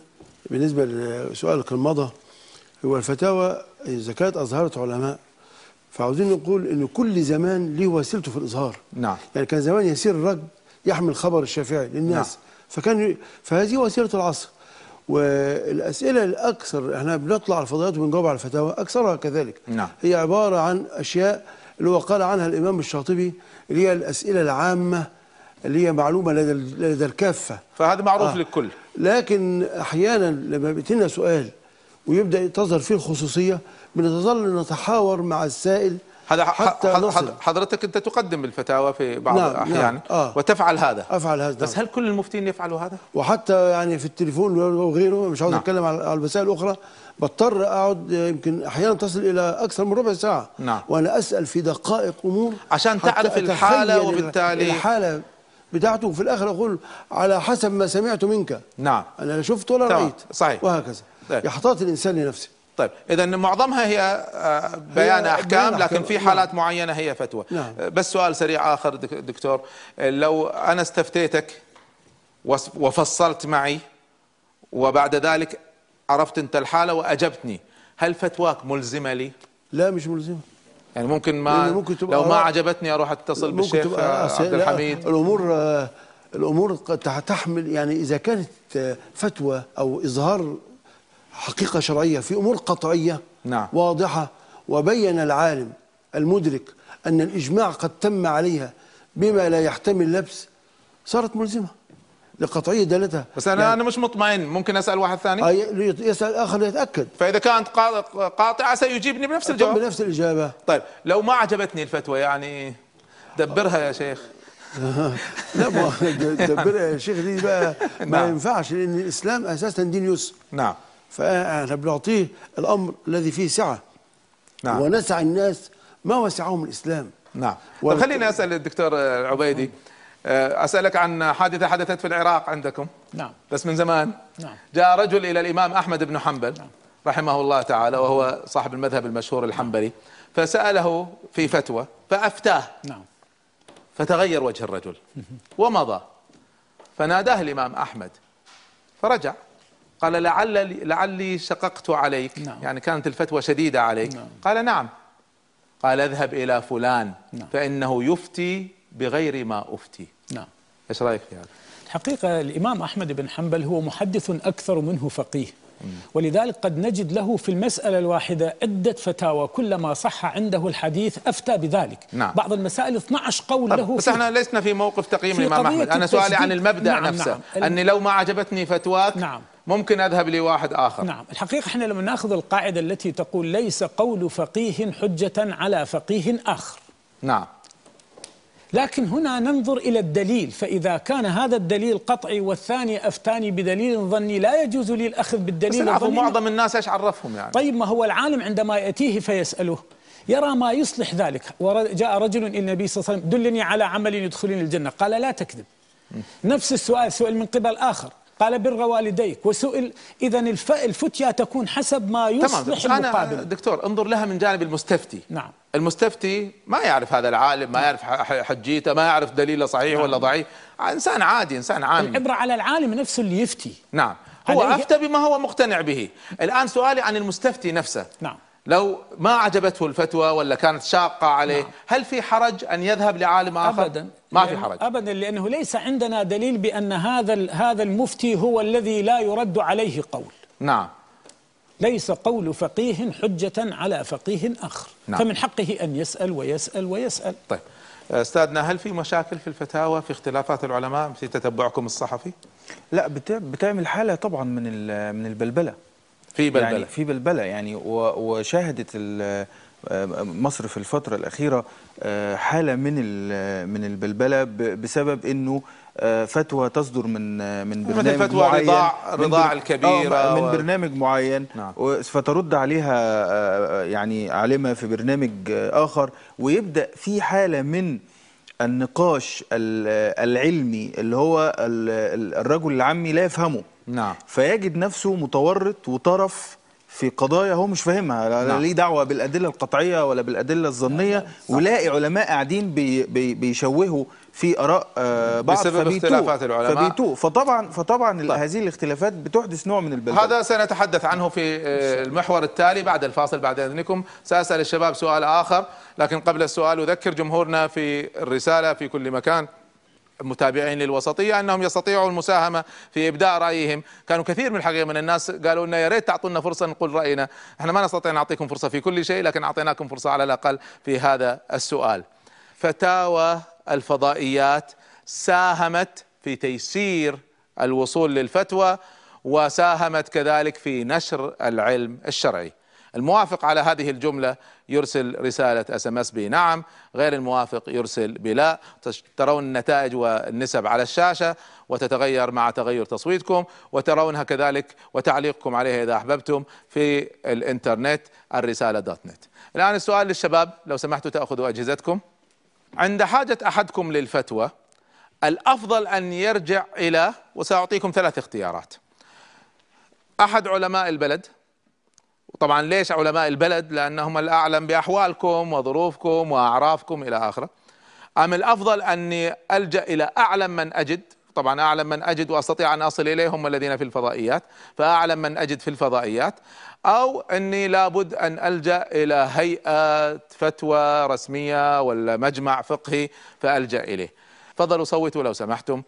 بالنسبة لسؤالك المضى هو الفتاوى اذا كانت أظهرت علماء فعاوزين نقول أن كل زمان له وسيلته في الإظهار نعم يعني كان زمان يسير الرجل يحمل خبر الشافعي للناس نعم. فكان فهذه وسيلة العصر والاسئله الاكثر احنا بنطلع على الفضائيات وبنجاوب على الفتاوى اكثرها كذلك نعم. هي عباره عن اشياء اللي هو قال عنها الامام الشاطبي اللي هي الاسئله العامه اللي هي معلومه لدى لدى الكافه فهذا معروف آه. للكل لكن احيانا لما بيتنا سؤال ويبدا تظهر فيه الخصوصيه بنتظل نتحاور مع السائل حتى نصل حضرتك انت تقدم الفتاوى في بعض نعم, نعم. الاحيان نعم آه وتفعل هذا افعل هذا بس نعم. هل كل المفتين يفعلوا هذا؟ وحتى يعني في التليفون وغيره مش عاوز نعم اتكلم على الوسائل الاخرى بضطر اقعد يمكن احيانا تصل الى اكثر من ربع ساعه نعم وانا اسال في دقائق امور عشان تعرف الحاله يعني وبالتالي الحاله بتاعته وفي الاخر اقول على حسب ما سمعت منك نعم انا لا شفت ولا رايت صحيح وهكذا يحتاط طيب. الانسان لنفسه طيب اذا معظمها هي آه، آه، بيان احكام لكن في حالات نعم. معينه هي فتوى نعم. آه، بس سؤال سريع اخر دكتور لو انا استفتيتك وفصلت معي وبعد ذلك عرفت انت الحاله واجبتني هل فتواك ملزمه لي لا مش ملزمه يعني ممكن ما ممكن تبقى لو ما عجبتني اروح اتصل بالشيخ عبد الحميد الامور الامور تحمل يعني اذا كانت فتوى او اظهار حقيقة شرعية في أمور قطعية نعم. واضحة وبين العالم المدرك أن الإجماع قد تم عليها بما لا يحتمل لبس صارت ملزمة لقطعية دلتها بس أنا يعني أنا مش مطمئن ممكن أسأل واحد ثاني يسأل آخر يتأكد فإذا كانت قاطعة سيجيبني بنفس الجواب بنفس الإجابة طيب لو ما عجبتني الفتوى يعني دبرها يا شيخ لا دبرها يا شيخ دي بقى ما نعم. ينفعش لأن الإسلام أساسا دين يسر نعم فاحنا بنعطيه الامر الذي فيه سعه نعم ونسع الناس ما وسعهم الاسلام نعم طب خليني اسال الدكتور العبيدي آه، اسالك عن حادثه حدثت في العراق عندكم نعم بس من زمان نعم جاء رجل الى الامام احمد بن حنبل نعم. رحمه الله تعالى وهو صاحب المذهب المشهور الحنبلي فساله في فتوى فافتاه نعم فتغير وجه الرجل ومضى فناداه الامام احمد فرجع قال لعل لعلي شققت عليك نعم. يعني كانت الفتوى شديدة عليك نعم. قال نعم قال اذهب إلى فلان نعم. فإنه يفتي بغير ما أفتي نعم إيش رأيك في هذا؟ الحقيقة الإمام أحمد بن حنبل هو محدث أكثر منه فقيه ولذلك قد نجد له في المسألة الواحدة عدة فتاوى كلما صح عنده الحديث أفتى بذلك نعم. بعض المسائل 12 قول له بس احنا لسنا في موقف تقييم الإمام أحمد أنا سؤالي عن المبدأ نعم, نعم، نفسه نعم. أني لو ما عجبتني فتواك نعم. ممكن أذهب لواحد آخر نعم الحقيقة إحنا لما نأخذ القاعدة التي تقول ليس قول فقيه حجة على فقيه آخر نعم لكن هنا ننظر إلى الدليل فإذا كان هذا الدليل قطعي والثاني أفتاني بدليل ظني لا يجوز لي الأخذ بالدليل بس الظني معظم الناس إيش عرفهم يعني طيب ما هو العالم عندما يأتيه فيسأله يرى ما يصلح ذلك وجاء رجل إلى النبي صلى الله عليه وسلم دلني على عمل يدخلني الجنة قال لا تكذب نفس السؤال سئل من قبل آخر قال بر والديك وسئل إذا الفتية تكون حسب ما يصلح تمام. المقابل أنا دكتور انظر لها من جانب المستفتي نعم المستفتي ما يعرف هذا العالم ما يعرف حجيته ما يعرف دليله صحيح نعم. ولا ضعيف إنسان عادي إنسان عام العبرة على العالم نفسه اللي يفتي نعم هو أفتى بما هو مقتنع به الآن سؤالي عن المستفتي نفسه نعم لو ما عجبته الفتوى ولا كانت شاقة عليه نعم. هل في حرج أن يذهب لعالم آخر؟ أبدا ما في حرج أبدا لأنه ليس عندنا دليل بأن هذا هذا المفتي هو الذي لا يرد عليه قول نعم ليس قول فقيه حجة على فقيه آخر نعم. فمن حقه أن يسأل ويسأل ويسأل طيب استاذنا هل في مشاكل في الفتاوى في اختلافات العلماء في تتبعكم الصحفي؟ لا بتعمل حالة طبعا من من البلبلة يعني في بلبلة يعني في بلبلة يعني وشاهدت آه، مصر في الفترة الأخيرة آه، حالة من من البلبلة بسبب أنه آه، فتوى تصدر من من برنامج فتوى معين رضاع رضاع الكبيرة من برنامج معين نعم. فترد عليها يعني عالمة في برنامج آخر ويبدأ في حالة من النقاش العلمي اللي هو الرجل العامي لا يفهمه نعم فيجد نفسه متورط وطرف في قضايا هو مش فاهمها لا نعم. ليه دعوه بالادله القطعيه ولا بالادله الظنيه نعم. نعم. ولاقي علماء قاعدين بي بي بيشوهوا في اراء آه، بعض بسبب فبيتوه اختلافات العلماء فبيتوه فطبعا فطبعا طيب. هذه الاختلافات بتحدث نوع من البلد هذا سنتحدث عنه في آه، المحور التالي بعد الفاصل بعد اذنكم ساسال الشباب سؤال اخر لكن قبل السؤال اذكر جمهورنا في الرساله في كل مكان متابعين للوسطية أنهم يستطيعوا المساهمة في إبداء رأيهم كانوا كثير من الحقيقة من الناس قالوا لنا يا ريت تعطونا فرصة نقول رأينا احنا ما نستطيع نعطيكم فرصة في كل شيء لكن أعطيناكم فرصة على الأقل في هذا السؤال فتاوى الفضائيات ساهمت في تيسير الوصول للفتوى وساهمت كذلك في نشر العلم الشرعي الموافق على هذه الجملة يرسل رسالة اس ام اس بنعم غير الموافق يرسل بلا ترون النتائج والنسب على الشاشة وتتغير مع تغير تصويتكم وترونها كذلك وتعليقكم عليها إذا أحببتم في الإنترنت الرسالة دوت نت الآن السؤال للشباب لو سمحتوا تأخذوا أجهزتكم عند حاجة أحدكم للفتوى الأفضل أن يرجع إلى وسأعطيكم ثلاث اختيارات أحد علماء البلد وطبعا ليش علماء البلد لأنهم الأعلم بأحوالكم وظروفكم وأعرافكم إلى آخره أم الأفضل أني ألجأ إلى أعلم من أجد طبعا أعلم من أجد وأستطيع أن أصل إليهم الذين في الفضائيات فأعلم من أجد في الفضائيات أو أني لابد أن ألجأ إلى هيئة فتوى رسمية ولا مجمع فقهي فألجأ إليه تفضلوا صوتوا لو سمحتم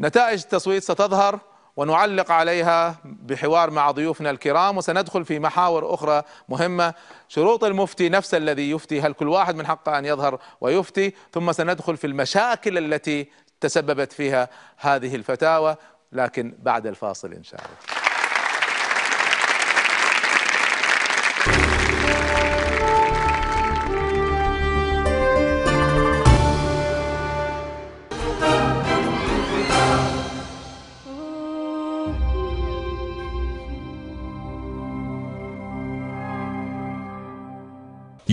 نتائج التصويت ستظهر ونعلق عليها بحوار مع ضيوفنا الكرام وسندخل في محاور أخرى مهمة شروط المفتي نفس الذي يفتي هل كل واحد من حقه أن يظهر ويفتي ثم سندخل في المشاكل التي تسببت فيها هذه الفتاوى لكن بعد الفاصل إن شاء الله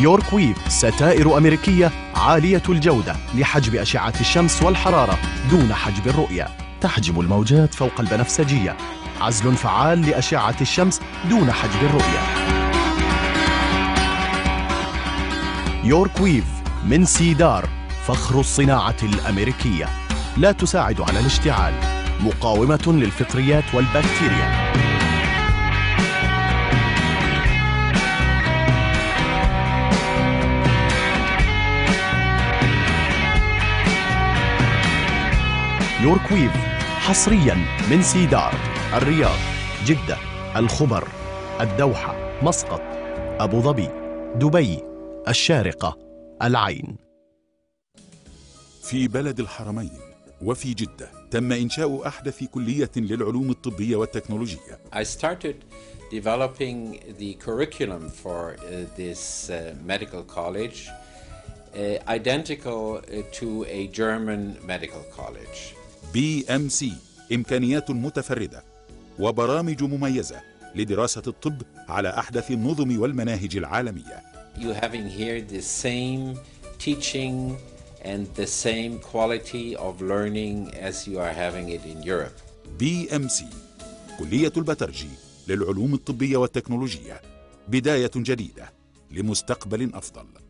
يورك ويف ستائر أمريكية عالية الجودة لحجب أشعة الشمس والحرارة دون حجب الرؤية تحجب الموجات فوق البنفسجية عزل فعال لأشعة الشمس دون حجب الرؤية يورك ويف من سيدار فخر الصناعة الأمريكية لا تساعد على الاشتعال مقاومة للفطريات والبكتيريا يورك حصريا من سيدار الرياض جدة الخبر الدوحة مسقط أبو ظبي دبي الشارقة العين في بلد الحرمين وفي جدة تم إنشاء أحدث كلية للعلوم الطبية والتكنولوجية I started developing the curriculum for uh, this uh, medical college uh, identical to a German medical college. بي ام سي إمكانيات متفردة وبرامج مميزة لدراسة الطب على أحدث النظم والمناهج العالمية. You having here the same teaching and the same quality of learning as you are having it in Europe. بي ام سي كلية البترجي للعلوم الطبية والتكنولوجية بداية جديدة لمستقبل أفضل.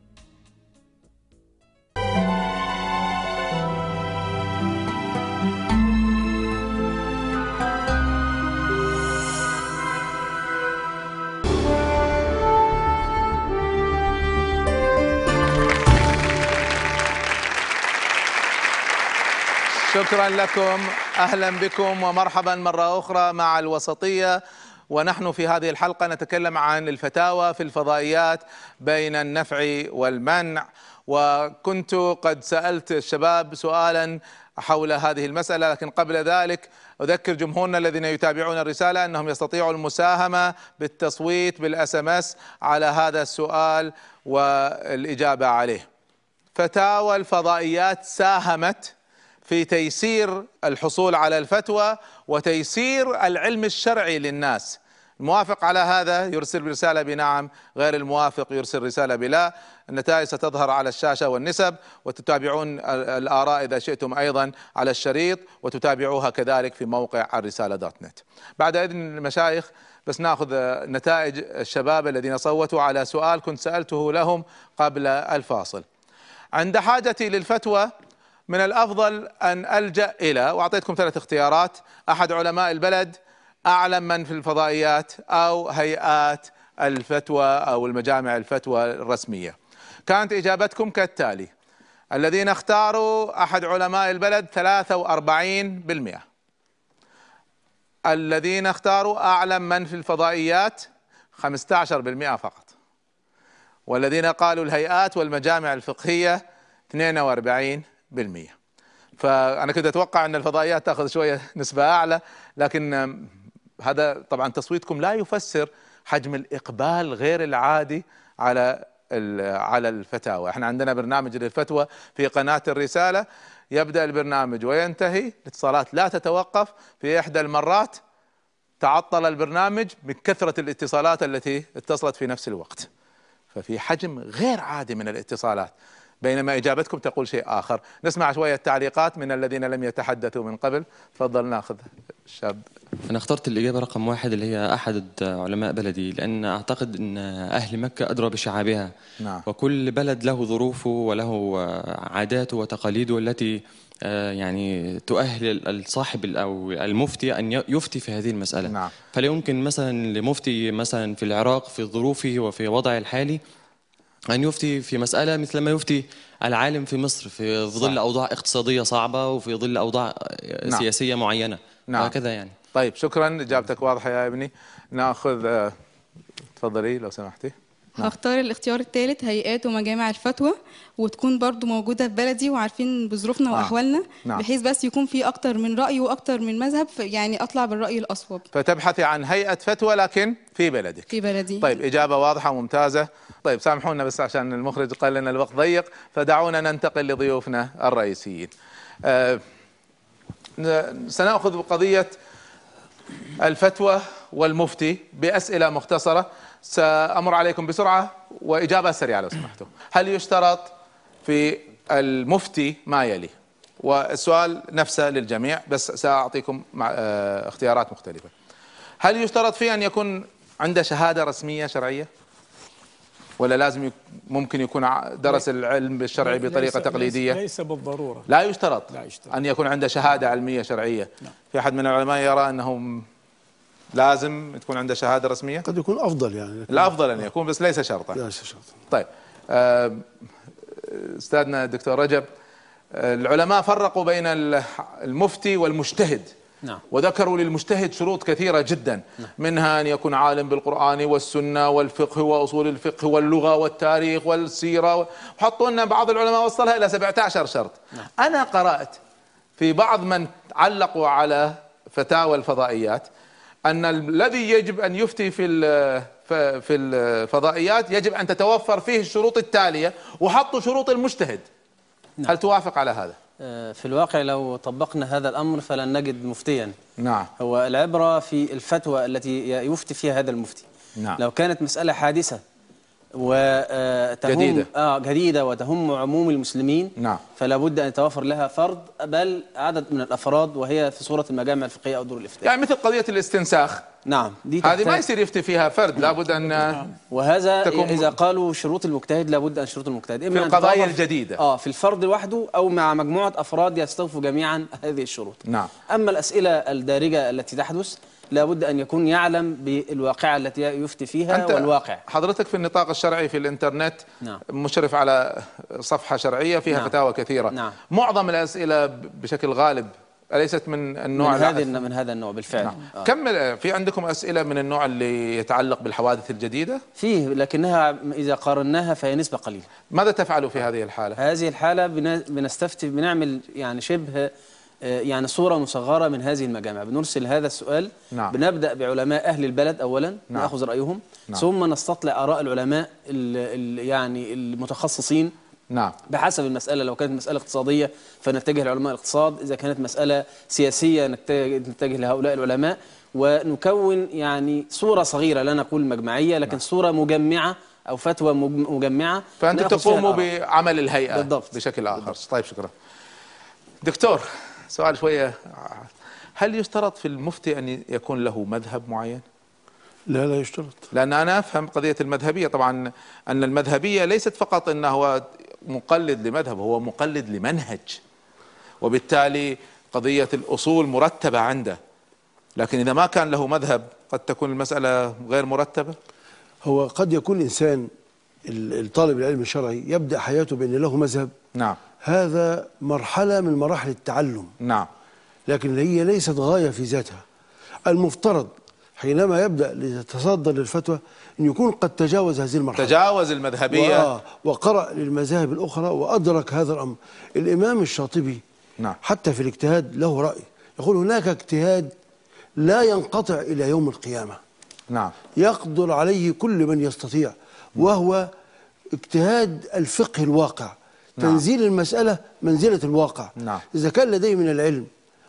شكرا لكم أهلا بكم ومرحبا مرة أخرى مع الوسطية ونحن في هذه الحلقة نتكلم عن الفتاوى في الفضائيات بين النفع والمنع وكنت قد سألت الشباب سؤالا حول هذه المسألة لكن قبل ذلك أذكر جمهورنا الذين يتابعون الرسالة أنهم يستطيعوا المساهمة بالتصويت بالأس ام اس على هذا السؤال والإجابة عليه فتاوى الفضائيات ساهمت في تيسير الحصول على الفتوى وتيسير العلم الشرعي للناس الموافق على هذا يرسل برسالة بنعم غير الموافق يرسل رسالة بلا النتائج ستظهر على الشاشة والنسب وتتابعون الآراء إذا شئتم أيضا على الشريط وتتابعوها كذلك في موقع الرسالة دوت نت بعد إذن المشايخ بس ناخذ نتائج الشباب الذين صوتوا على سؤال كنت سألته لهم قبل الفاصل عند حاجتي للفتوى من الافضل ان الجا الى واعطيتكم ثلاث اختيارات احد علماء البلد اعلم من في الفضائيات او هيئات الفتوى او المجامع الفتوى الرسميه. كانت اجابتكم كالتالي الذين اختاروا احد علماء البلد 43% الذين اختاروا اعلم من في الفضائيات 15% فقط والذين قالوا الهيئات والمجامع الفقهيه 42 بالمية فأنا كنت أتوقع أن الفضائيات تأخذ شوية نسبة أعلى لكن هذا طبعا تصويتكم لا يفسر حجم الإقبال غير العادي على على الفتاوى احنا عندنا برنامج للفتوى في قناة الرسالة يبدأ البرنامج وينتهي الاتصالات لا تتوقف في إحدى المرات تعطل البرنامج من كثرة الاتصالات التي اتصلت في نفس الوقت ففي حجم غير عادي من الاتصالات بينما إجابتكم تقول شيء آخر نسمع شوية تعليقات من الذين لم يتحدثوا من قبل تفضل ناخذ الشاب أنا اخترت الإجابة رقم واحد اللي هي أحد علماء بلدي لأن أعتقد أن أهل مكة أدرى بشعابها نعم. وكل بلد له ظروفه وله عاداته وتقاليده التي آه، يعني تؤهل الصاحب او المفتي ان يفتي في هذه المساله نعم. فلا يمكن مثلا لمفتي مثلا في العراق في ظروفه وفي وضعه الحالي أن يفتي في مسألة مثل ما يفتي العالم في مصر في ظل أوضاع اقتصادية صعبة وفي ظل أوضاع نعم. سياسية معينة نعم. هكذا يعني طيب شكرا إجابتك واضحة يا ابني ناخذ آه، تفضلي لو سمحتي نعم. هختار الاختيار الثالث هيئات ومجامع الفتوى وتكون برضو موجودة في بلدي وعارفين بظروفنا نعم. وأحوالنا نعم. بحيث بس يكون في أكتر من رأي وأكتر من مذهب يعني أطلع بالرأي الأصوب فتبحثي عن هيئة فتوى لكن في بلدك في بلدي طيب إجابة واضحة ممتازة طيب سامحونا بس عشان المخرج قال لنا الوقت ضيق فدعونا ننتقل لضيوفنا الرئيسيين أه سنأخذ قضية الفتوى والمفتي بأسئلة مختصرة سأمر عليكم بسرعة وإجابة سريعة لو سمحتم هل يشترط في المفتي ما يلي والسؤال نفسه للجميع بس سأعطيكم آه، اختيارات مختلفة هل يشترط فيه أن يكون عنده شهادة رسمية شرعية ولا لازم ممكن يكون درس العلم الشرعي بطريقة ليس تقليدية ليس بالضرورة لا يشترط, لا يشترط أن يكون عنده شهادة علمية شرعية نعم. في أحد من العلماء يرى أنهم لازم تكون عنده شهاده رسميه؟ قد يكون افضل يعني الافضل ان يكون بس ليس شرطا ليس شرطا طيب آه، استاذنا الدكتور رجب آه، العلماء فرقوا بين المفتي والمجتهد نعم. وذكروا للمجتهد شروط كثيرة جدا نعم. منها أن يكون عالم بالقرآن والسنة والفقه وأصول الفقه واللغة والتاريخ والسيرة وحطوا لنا بعض العلماء وصلها إلى 17 شرط نعم. أنا قرأت في بعض من علقوا على فتاوى الفضائيات ان الذي يجب ان يفتي في في الفضائيات يجب ان تتوفر فيه الشروط التاليه وحطوا شروط المجتهد نعم. هل توافق على هذا آه، في الواقع لو طبقنا هذا الامر فلن نجد مفتيا نعم هو العبره في الفتوى التي يفتي فيها هذا المفتي نعم. لو كانت مساله حادثه وتهم جديدة آه جديدة وتهم عموم المسلمين نعم فلا بد أن يتوافر لها فرض بل عدد من الأفراد وهي في صورة المجامع الفقهية أو دور الافتاء يعني مثل قضية الاستنساخ نعم دي هذه ما يصير يفتي فيها فرد لابد أن وهذا تكون إذا قالوا شروط المجتهد لابد أن شروط المجتهد إما في القضايا الجديدة آه في الفرد لوحده أو مع مجموعة أفراد يستوفوا جميعا هذه الشروط نعم أما الأسئلة الدارجة التي تحدث لابد أن يكون يعلم بالواقعة التي يفتي فيها أنت والواقع حضرتك في النطاق الشرعي في الإنترنت نعم. مشرف على صفحة شرعية فيها نعم. فتاوى كثيرة نعم. معظم الأسئلة بشكل غالب أليست من النوع من هذا من هذا النوع بالفعل نعم. آه. كم في عندكم أسئلة من النوع اللي يتعلق بالحوادث الجديدة؟ فيه لكنها إذا قارناها فهي نسبة قليلة ماذا تفعلوا في هذه الحالة؟ هذه الحالة بنستفتي بنعمل يعني شبه آه، يعني صورة مصغرة من هذه المجامع بنرسل هذا السؤال نعم. بنبدأ بعلماء أهل البلد أولا نعم. نأخذ رأيهم نعم. ثم نستطلع آراء العلماء ال ال يعني المتخصصين نعم. بحسب المسألة لو كانت مسألة اقتصادية فنتجه لعلماء الاقتصاد إذا كانت مسألة سياسية نتجه لهؤلاء العلماء ونكون يعني صورة صغيرة لا نقول مجمعية لكن نعم. صورة مجمعة أو فتوى مجمعة فأنت تقوم بعمل الهيئة بالضبط. بشكل آخر بالضبط. طيب شكرا دكتور سؤال شوية هل يشترط في المفتي أن يكون له مذهب معين؟ لا لا يشترط لأن أنا أفهم قضية المذهبية طبعا أن المذهبية ليست فقط أنه هو مقلد لمذهب هو مقلد لمنهج وبالتالي قضية الأصول مرتبة عنده لكن إذا ما كان له مذهب قد تكون المسألة غير مرتبة هو قد يكون الإنسان الطالب العلم الشرعي يبدأ حياته بأن له مذهب نعم هذا مرحلة من مراحل التعلم نعم لكن هي ليست غاية في ذاتها المفترض حينما يبدأ لتصدى للفتوى أن يكون قد تجاوز هذه المرحلة تجاوز المذهبية وقرأ للمذاهب الأخرى وأدرك هذا الأمر الإمام الشاطبي نعم. حتى في الاجتهاد له رأي يقول هناك اجتهاد لا ينقطع إلى يوم القيامة نعم يقدر عليه كل من يستطيع وهو اجتهاد الفقه الواقع نعم. تنزيل المسألة منزلة الواقع نعم. إذا كان لديه من العلم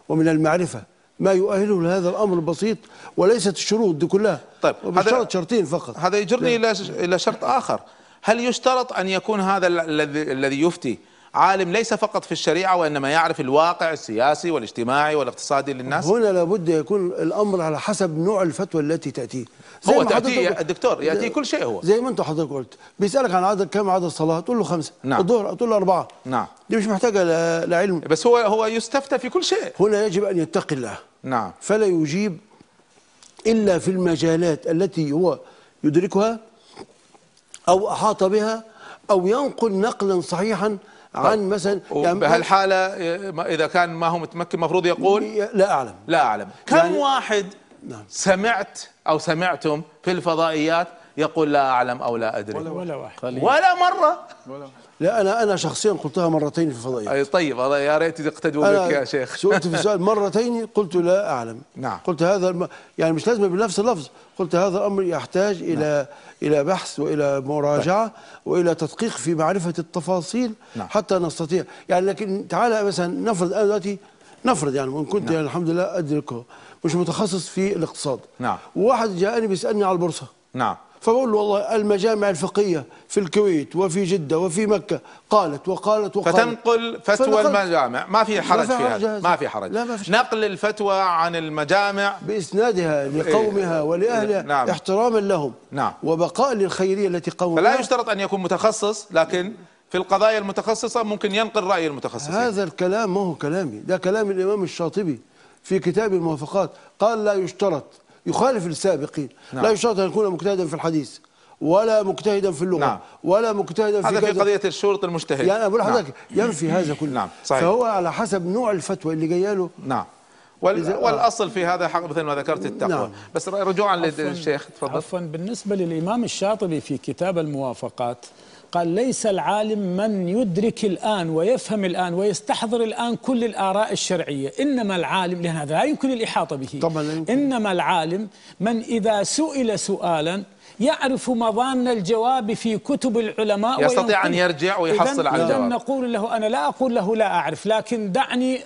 ومن المعرفة ما يؤهله لهذا الأمر البسيط وليست الشروط دي كلها طيب وبشرط شرطين فقط هذا يجرني نعم. إلى إلى شرط آخر هل يشترط أن يكون هذا الذي الذي يفتي عالم ليس فقط في الشريعة وإنما يعرف الواقع السياسي والاجتماعي والاقتصادي للناس هنا لابد يكون الأمر على حسب نوع الفتوى التي تأتيه هو تأتي الدكتور يأتي كل شيء هو زي ما أنت حضرتك قلت بيسألك عن عدد كم عدد الصلاة تقول له خمسة نعم. الظهر تقول له أربعة نعم دي مش محتاجة لعلم بس هو هو يستفتى في كل شيء هنا يجب أن يتقي الله نعم فلا يجيب إلا في المجالات التي هو يدركها أو أحاط بها أو ينقل نقلا صحيحا عن مثلا يعني بهالحاله اذا كان ما هو متمكن المفروض يقول لا اعلم لا اعلم كم يعني واحد نعم. سمعت او سمعتم في الفضائيات يقول لا اعلم او لا ادري ولا, ولا واحد ولا مره ولا لا انا انا شخصيا قلتها مرتين في الفضائيات أي طيب هذا يا ريت تقتدوا بك يا شيخ سئلت في السؤال مرتين قلت لا اعلم نعم قلت هذا الم... يعني مش لازم بنفس اللفظ قلت هذا امر يحتاج نعم. الى الى بحث والى مراجعه نعم. والى تدقيق في معرفه التفاصيل نعم. حتى نستطيع يعني لكن تعالى مثلا نفرض انا دلوقتي نفرض يعني وان كنت نعم. يعني الحمد لله ادركه مش متخصص في الاقتصاد نعم وواحد جاءني بيسالني على البورصه نعم فبقول له والله المجامع الفقهيه في الكويت وفي جده وفي مكه قالت وقالت وقالت فتنقل فتوى المجامع ما في حرج في هذا ما في حرج لا ما فيش نقل الفتوى عن المجامع باسنادها إيه. لقومها ولاهلها إيه. نعم. احتراما لهم نعم. وبقاء للخيريه التي قومها فلا يشترط ان يكون متخصص لكن في القضايا المتخصصه ممكن ينقل راي المتخصصين هذا الكلام ما هو كلامي ده كلام الامام الشاطبي في كتاب الموافقات قال لا يشترط يخالف السابقين نعم. لا يشترط أن يكون مجتهدا في الحديث ولا مجتهدا في اللغه نعم. ولا مجتهدا في هذا في قضيه الشرط المجتهد يعني بقول لحضرتك نعم. ينفي هذا كله نعم. صحيح. فهو على حسب نوع الفتوى اللي جايه له نعم وال... والاصل في هذا حق مثل ما ذكرت التقوى نعم. بس رجوعا للشيخ تفضل عفوا بالنسبه للامام الشاطبي في كتاب الموافقات قال ليس العالم من يدرك الآن ويفهم الآن ويستحضر الآن كل الآراء الشرعية إنما العالم لأن هذا لا يمكن الإحاطة به طبعا لا يمكن. إنما العالم من إذا سئل سؤالا يعرف مضان الجواب في كتب العلماء يستطيع أن يرجع ويحصل على الجواب نقول له أنا لا أقول له لا أعرف لكن دعني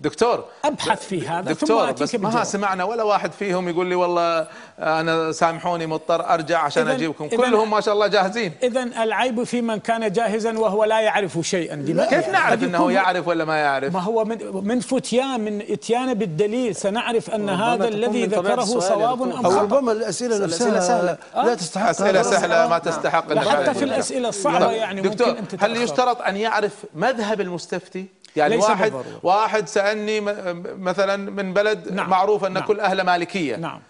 دكتور ابحث في هذا دكتور بس ما سمعنا ولا واحد فيهم يقول لي والله انا سامحوني مضطر ارجع عشان اجيبكم كلهم ما شاء الله جاهزين اذا العيب في من كان جاهزا وهو لا يعرف شيئا لما كيف نعرف انه يعرف ولا ما يعرف ما هو من من فتيان من اتيان بالدليل سنعرف ان هذا الذي ذكره صواب ام خطا ربما الاسئله نفسها سهلة. لا آه؟ تستحق اسئله سهله آه. ما تستحق حتى في الاسئله الصعبه طيب، يعني دكتور هل يشترط ان يعرف مذهب المستفتي يعني ليس واحد بالضرورة. واحد سالني مثلا من بلد نعم معروف ان نعم كل اهله مالكيه نعم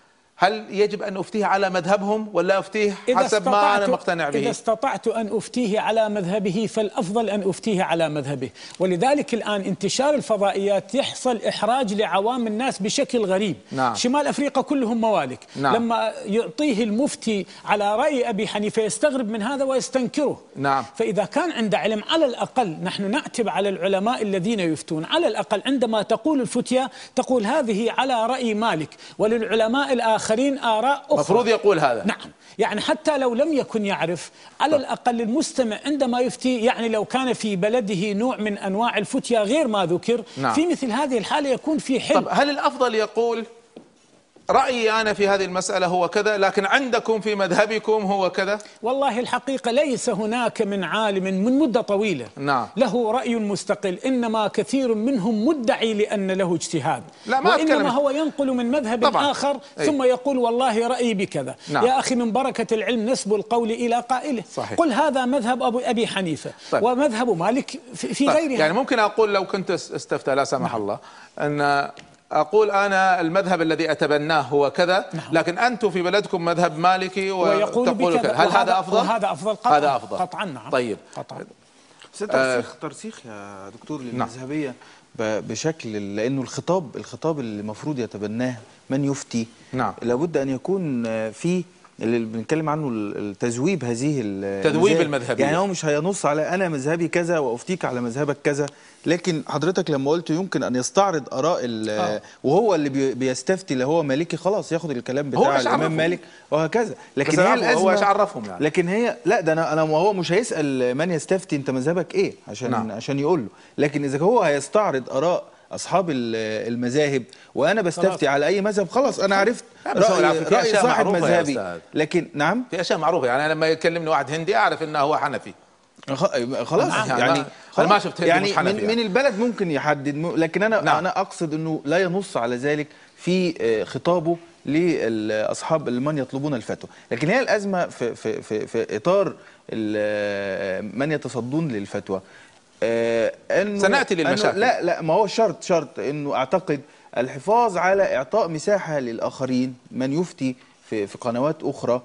هل يجب أن أفتيه على مذهبهم ولا أفتيه حسب ما أنا مقتنع به إذا استطعت أن أفتيه على مذهبه فالأفضل أن أفتيه على مذهبه ولذلك الآن انتشار الفضائيات يحصل إحراج لعوام الناس بشكل غريب نعم. شمال أفريقيا كلهم موالك نعم. لما يعطيه المفتي على رأي أبي حنيفة يستغرب من هذا ويستنكره نعم. فإذا كان عنده علم على الأقل نحن نعتب على العلماء الذين يفتون على الأقل عندما تقول الفتية تقول هذه على رأي مالك وللعلماء الآخر الآخرين آراء أخرى مفروض يقول هذا نعم يعني حتى لو لم يكن يعرف على طيب. الأقل المستمع عندما يفتي يعني لو كان في بلده نوع من أنواع الفتيا غير ما ذكر نعم. في مثل هذه الحالة يكون في حل طب هل الأفضل يقول رأيي أنا في هذه المسألة هو كذا لكن عندكم في مذهبكم هو كذا والله الحقيقة ليس هناك من عالم من مدة طويلة نعم. له رأي مستقل إنما كثير منهم مدعي لأن له اجتهاد لا ما وإنما أتكلم. هو ينقل من مذهب طبعا. آخر إيه. ثم أي. يقول والله رأيي بكذا نعم. يا أخي من بركة العلم نسب القول إلى قائله صحيح. قل هذا مذهب أبو أبي حنيفة طيب. ومذهب مالك في طيب. غيرها يعني ممكن أقول لو كنت استفتى لا سمح نعم. الله أن أقول أنا المذهب الذي أتبناه هو كذا نعم. لكن أنتم في بلدكم مذهب مالكي وتقول كذا هل هذا أفضل؟ هذا أفضل قطعا هذا أفضل قطعا نعم طيب قطعا ترسيخ آه، ترسيخ يا دكتور نعم. للمذهبية بشكل لأنه الخطاب الخطاب اللي المفروض يتبناه من يفتي نعم لابد أن يكون فيه اللي بنتكلم عنه التذويب هذه التذويب المذهبي يعني هو مش هينص على انا مذهبي كذا وافتيك على مذهبك كذا لكن حضرتك لما قلت يمكن ان يستعرض اراء آه. وهو اللي بيستفتي اللي هو مالكي خلاص ياخد الكلام بتاع الامام مالك وهكذا لكن هي الازمه هو مش عرفهم يعني لكن هي لا ده انا انا هو مش هيسال من يستفتي انت مذهبك ايه عشان نعم. عشان يقول له لكن اذا هو هيستعرض اراء اصحاب المذاهب وانا بستفتي على اي مذهب خلاص انا عرفت راي راي صاحب مذهبي لكن نعم في اشياء معروفه يعني لما يكلمني واحد هندي اعرف انه هو حنفي خلاص نعم، يعني خلاص انا ما شفت هندي يعني, حنفي من, يعني. من البلد ممكن يحدد لكن انا نعم. انا اقصد انه لا ينص على ذلك في آه، خطابه لاصحاب من يطلبون الفتوى لكن هي الازمه في في في, في اطار آه، من يتصدون للفتوى آه، أنه سناتي للمشاكل لا لا ما هو شرط شرط انه اعتقد الحفاظ على اعطاء مساحه للاخرين من يفتي في في قنوات اخرى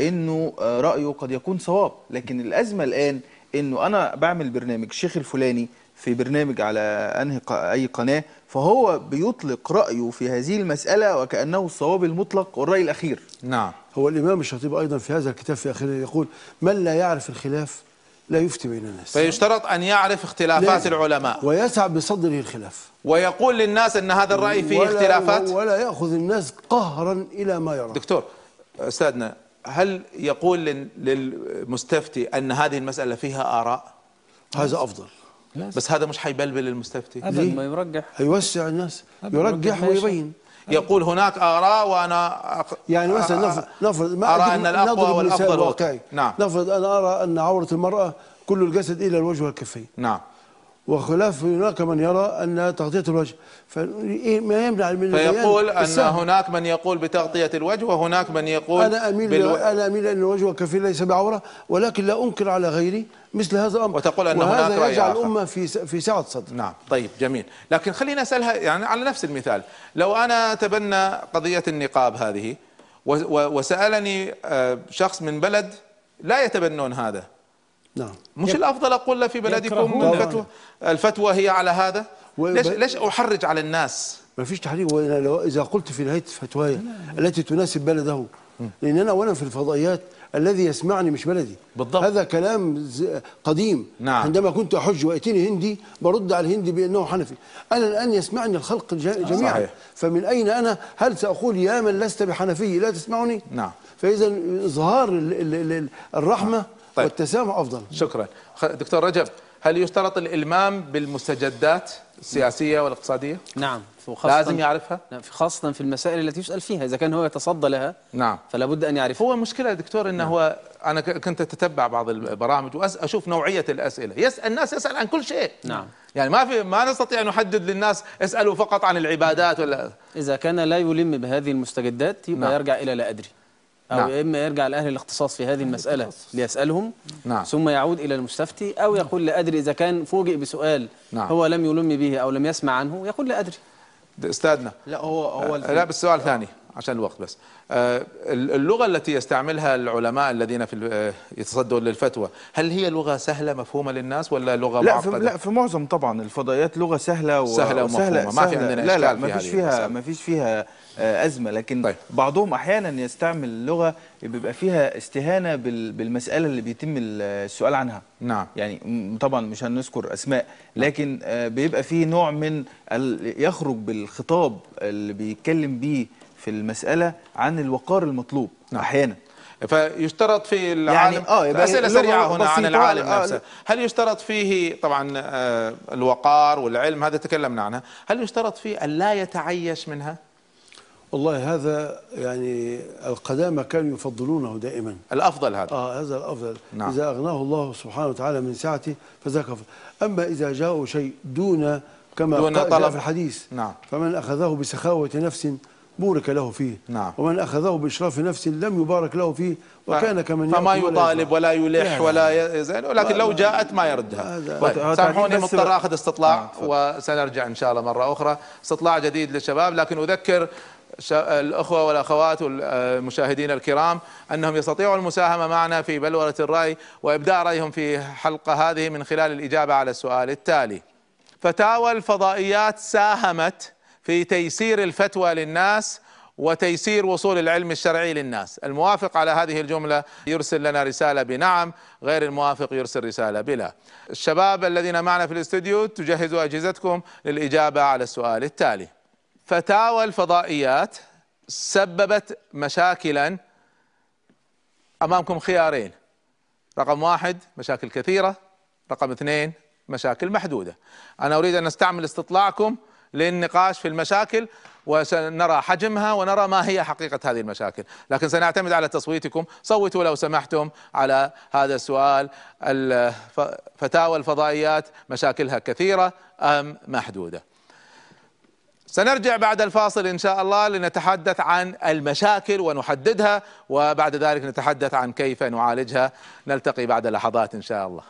انه آه، رايه قد يكون صواب لكن الازمه الان انه انا بعمل برنامج الشيخ الفلاني في برنامج على انهي اي قناه فهو بيطلق رايه في هذه المساله وكانه الصواب المطلق والراي الاخير نعم هو الامام الشاطبي ايضا في هذا الكتاب في اخره يقول من لا يعرف الخلاف لا يفتي بين الناس فيشترط أن يعرف اختلافات العلماء ويسعى بصدره الخلاف ويقول للناس أن هذا الرأي فيه ولا اختلافات ولا يأخذ الناس قهرا إلى ما يرى دكتور أستاذنا هل يقول للمستفتي أن هذه المسألة فيها آراء هذا أفضل بس هذا مش حيبلبل المستفتي هذا ما يرجح هيوسع الناس يرجح ويبين يقول هناك آراء وأنا أق... يعني مثلا نفرض نفرض ما أرى أن الأقوى والأفضل هو نعم نفرض أنا أرى أن عورة المرأة كل الجسد إلى الوجه والكفين نعم وخلاف هناك من يرى أن تغطية الوجه فما إيه، يمنع من فيقول أن السهل. هناك من يقول بتغطية الوجه وهناك من يقول أنا أميل بالو... أنا أميل أن الوجه كفيل ليس بعورة ولكن لا أنكر على غيري مثل هذا الأمر وتقول أن وهذا هناك يجعل الأمة في في سعة صدر نعم طيب جميل لكن خلينا أسألها يعني على نفس المثال لو أنا أتبنى قضية النقاب هذه وسألني آه، شخص من بلد لا يتبنون هذا نعم مش الافضل اقول له في بلدكم الفتوى الفتوى هي على هذا ليش ليش احرج على الناس ما فيش تحريج اذا قلت في نهايه فتواي التي تناسب بلده لان انا وانا في الفضائيات الذي يسمعني مش بلدي بالضبط هذا كلام قديم نعم. عندما كنت احج وياتيني هندي برد على الهندي بانه حنفي انا الان يسمعني الخلق جميعا صحيح. فمن اين انا هل ساقول يا من لست بحنفي لا تسمعني نعم فاذا اظهار الرحمه نعم. طيب. والتسامح افضل شكرا دكتور رجب هل يشترط الالمام بالمستجدات السياسيه والاقتصاديه نعم لازم يعرفها خاصة في المسائل التي يسأل فيها إذا كان هو يتصدى لها نعم فلا بد أن يعرفها هو مشكلة دكتور انه نعم. هو أنا كنت أتتبع بعض البرامج وأشوف نوعية الأسئلة يسأل الناس يسأل عن كل شيء نعم يعني ما في ما نستطيع أن نحدد للناس اسألوا فقط عن العبادات ولا إذا كان لا يلم بهذه المستجدات يبقى نعم. يرجع إلى لا أدري أو نعم. يا إما يرجع لأهل الاختصاص في هذه المسألة ليسألهم نعم. ثم يعود إلى المستفتي أو يقول لا أدري إذا كان فوجئ بسؤال نعم. هو لم يلم به أو لم يسمع عنه يقول لا أدري استاذنا لا هو هو آه، لا بالسؤال ثاني عشان الوقت بس آه، اللغة التي يستعملها العلماء الذين في آه، يتصدون للفتوى هل هي لغة سهلة مفهومة للناس ولا لغة لا معقدة؟ في لا في معظم طبعا الفضائيات لغة سهلة و... سهلة ومفهومة سهلة ما في عندنا لا لا ما فيش فيها ما آه، فيش فيها أزمة لكن طيب. بعضهم أحيانا يستعمل لغة بيبقى فيها استهانة بالمسألة اللي بيتم السؤال عنها نعم يعني طبعا مش هنذكر أسماء نعم. لكن بيبقى فيه نوع من يخرج بالخطاب اللي بيتكلم بيه في المسألة عن الوقار المطلوب نعم. أحيانا فيشترط في العالم يعني آه يبقى أسئلة سريعة هنا عن العالم آه نفسه هل يشترط فيه طبعا آه، الوقار والعلم هذا تكلمنا عنها هل يشترط فيه أن لا يتعيش منها والله هذا يعني القدامى كانوا يفضلونه دائما الافضل هذا اه هذا الافضل نعم. اذا اغناه الله سبحانه وتعالى من سعته فذاك اما اذا جاء شيء دون كما دون طلب في الحديث نعم. فمن اخذه بسخاوه نفس بورك له فيه نعم. ومن أخذه بإشراف نفس لم يبارك له فيه وكان كمن فما يطالب ولا يلح يعني. ولا يزعل ولكن لو جاءت ما يردها طيب، سامحوني مضطر أخذ استطلاع نعم، وسنرجع إن شاء الله مرة أخرى استطلاع جديد للشباب لكن أذكر الأخوة والأخوات والمشاهدين الكرام أنهم يستطيعوا المساهمة معنا في بلورة الرأي وإبداء رأيهم في حلقة هذه من خلال الإجابة على السؤال التالي فتاوى الفضائيات ساهمت في تيسير الفتوى للناس وتيسير وصول العلم الشرعي للناس الموافق على هذه الجملة يرسل لنا رسالة بنعم غير الموافق يرسل رسالة بلا الشباب الذين معنا في الاستوديو تجهزوا أجهزتكم للإجابة على السؤال التالي فتاوى الفضائيات سببت مشاكلا أمامكم خيارين رقم واحد مشاكل كثيرة رقم اثنين مشاكل محدودة أنا أريد أن أستعمل استطلاعكم للنقاش في المشاكل وسنرى حجمها ونرى ما هي حقيقة هذه المشاكل لكن سنعتمد على تصويتكم صوتوا لو سمحتم على هذا السؤال فتاوى الفضائيات مشاكلها كثيرة أم محدودة سنرجع بعد الفاصل ان شاء الله لنتحدث عن المشاكل ونحددها وبعد ذلك نتحدث عن كيف نعالجها نلتقي بعد لحظات ان شاء الله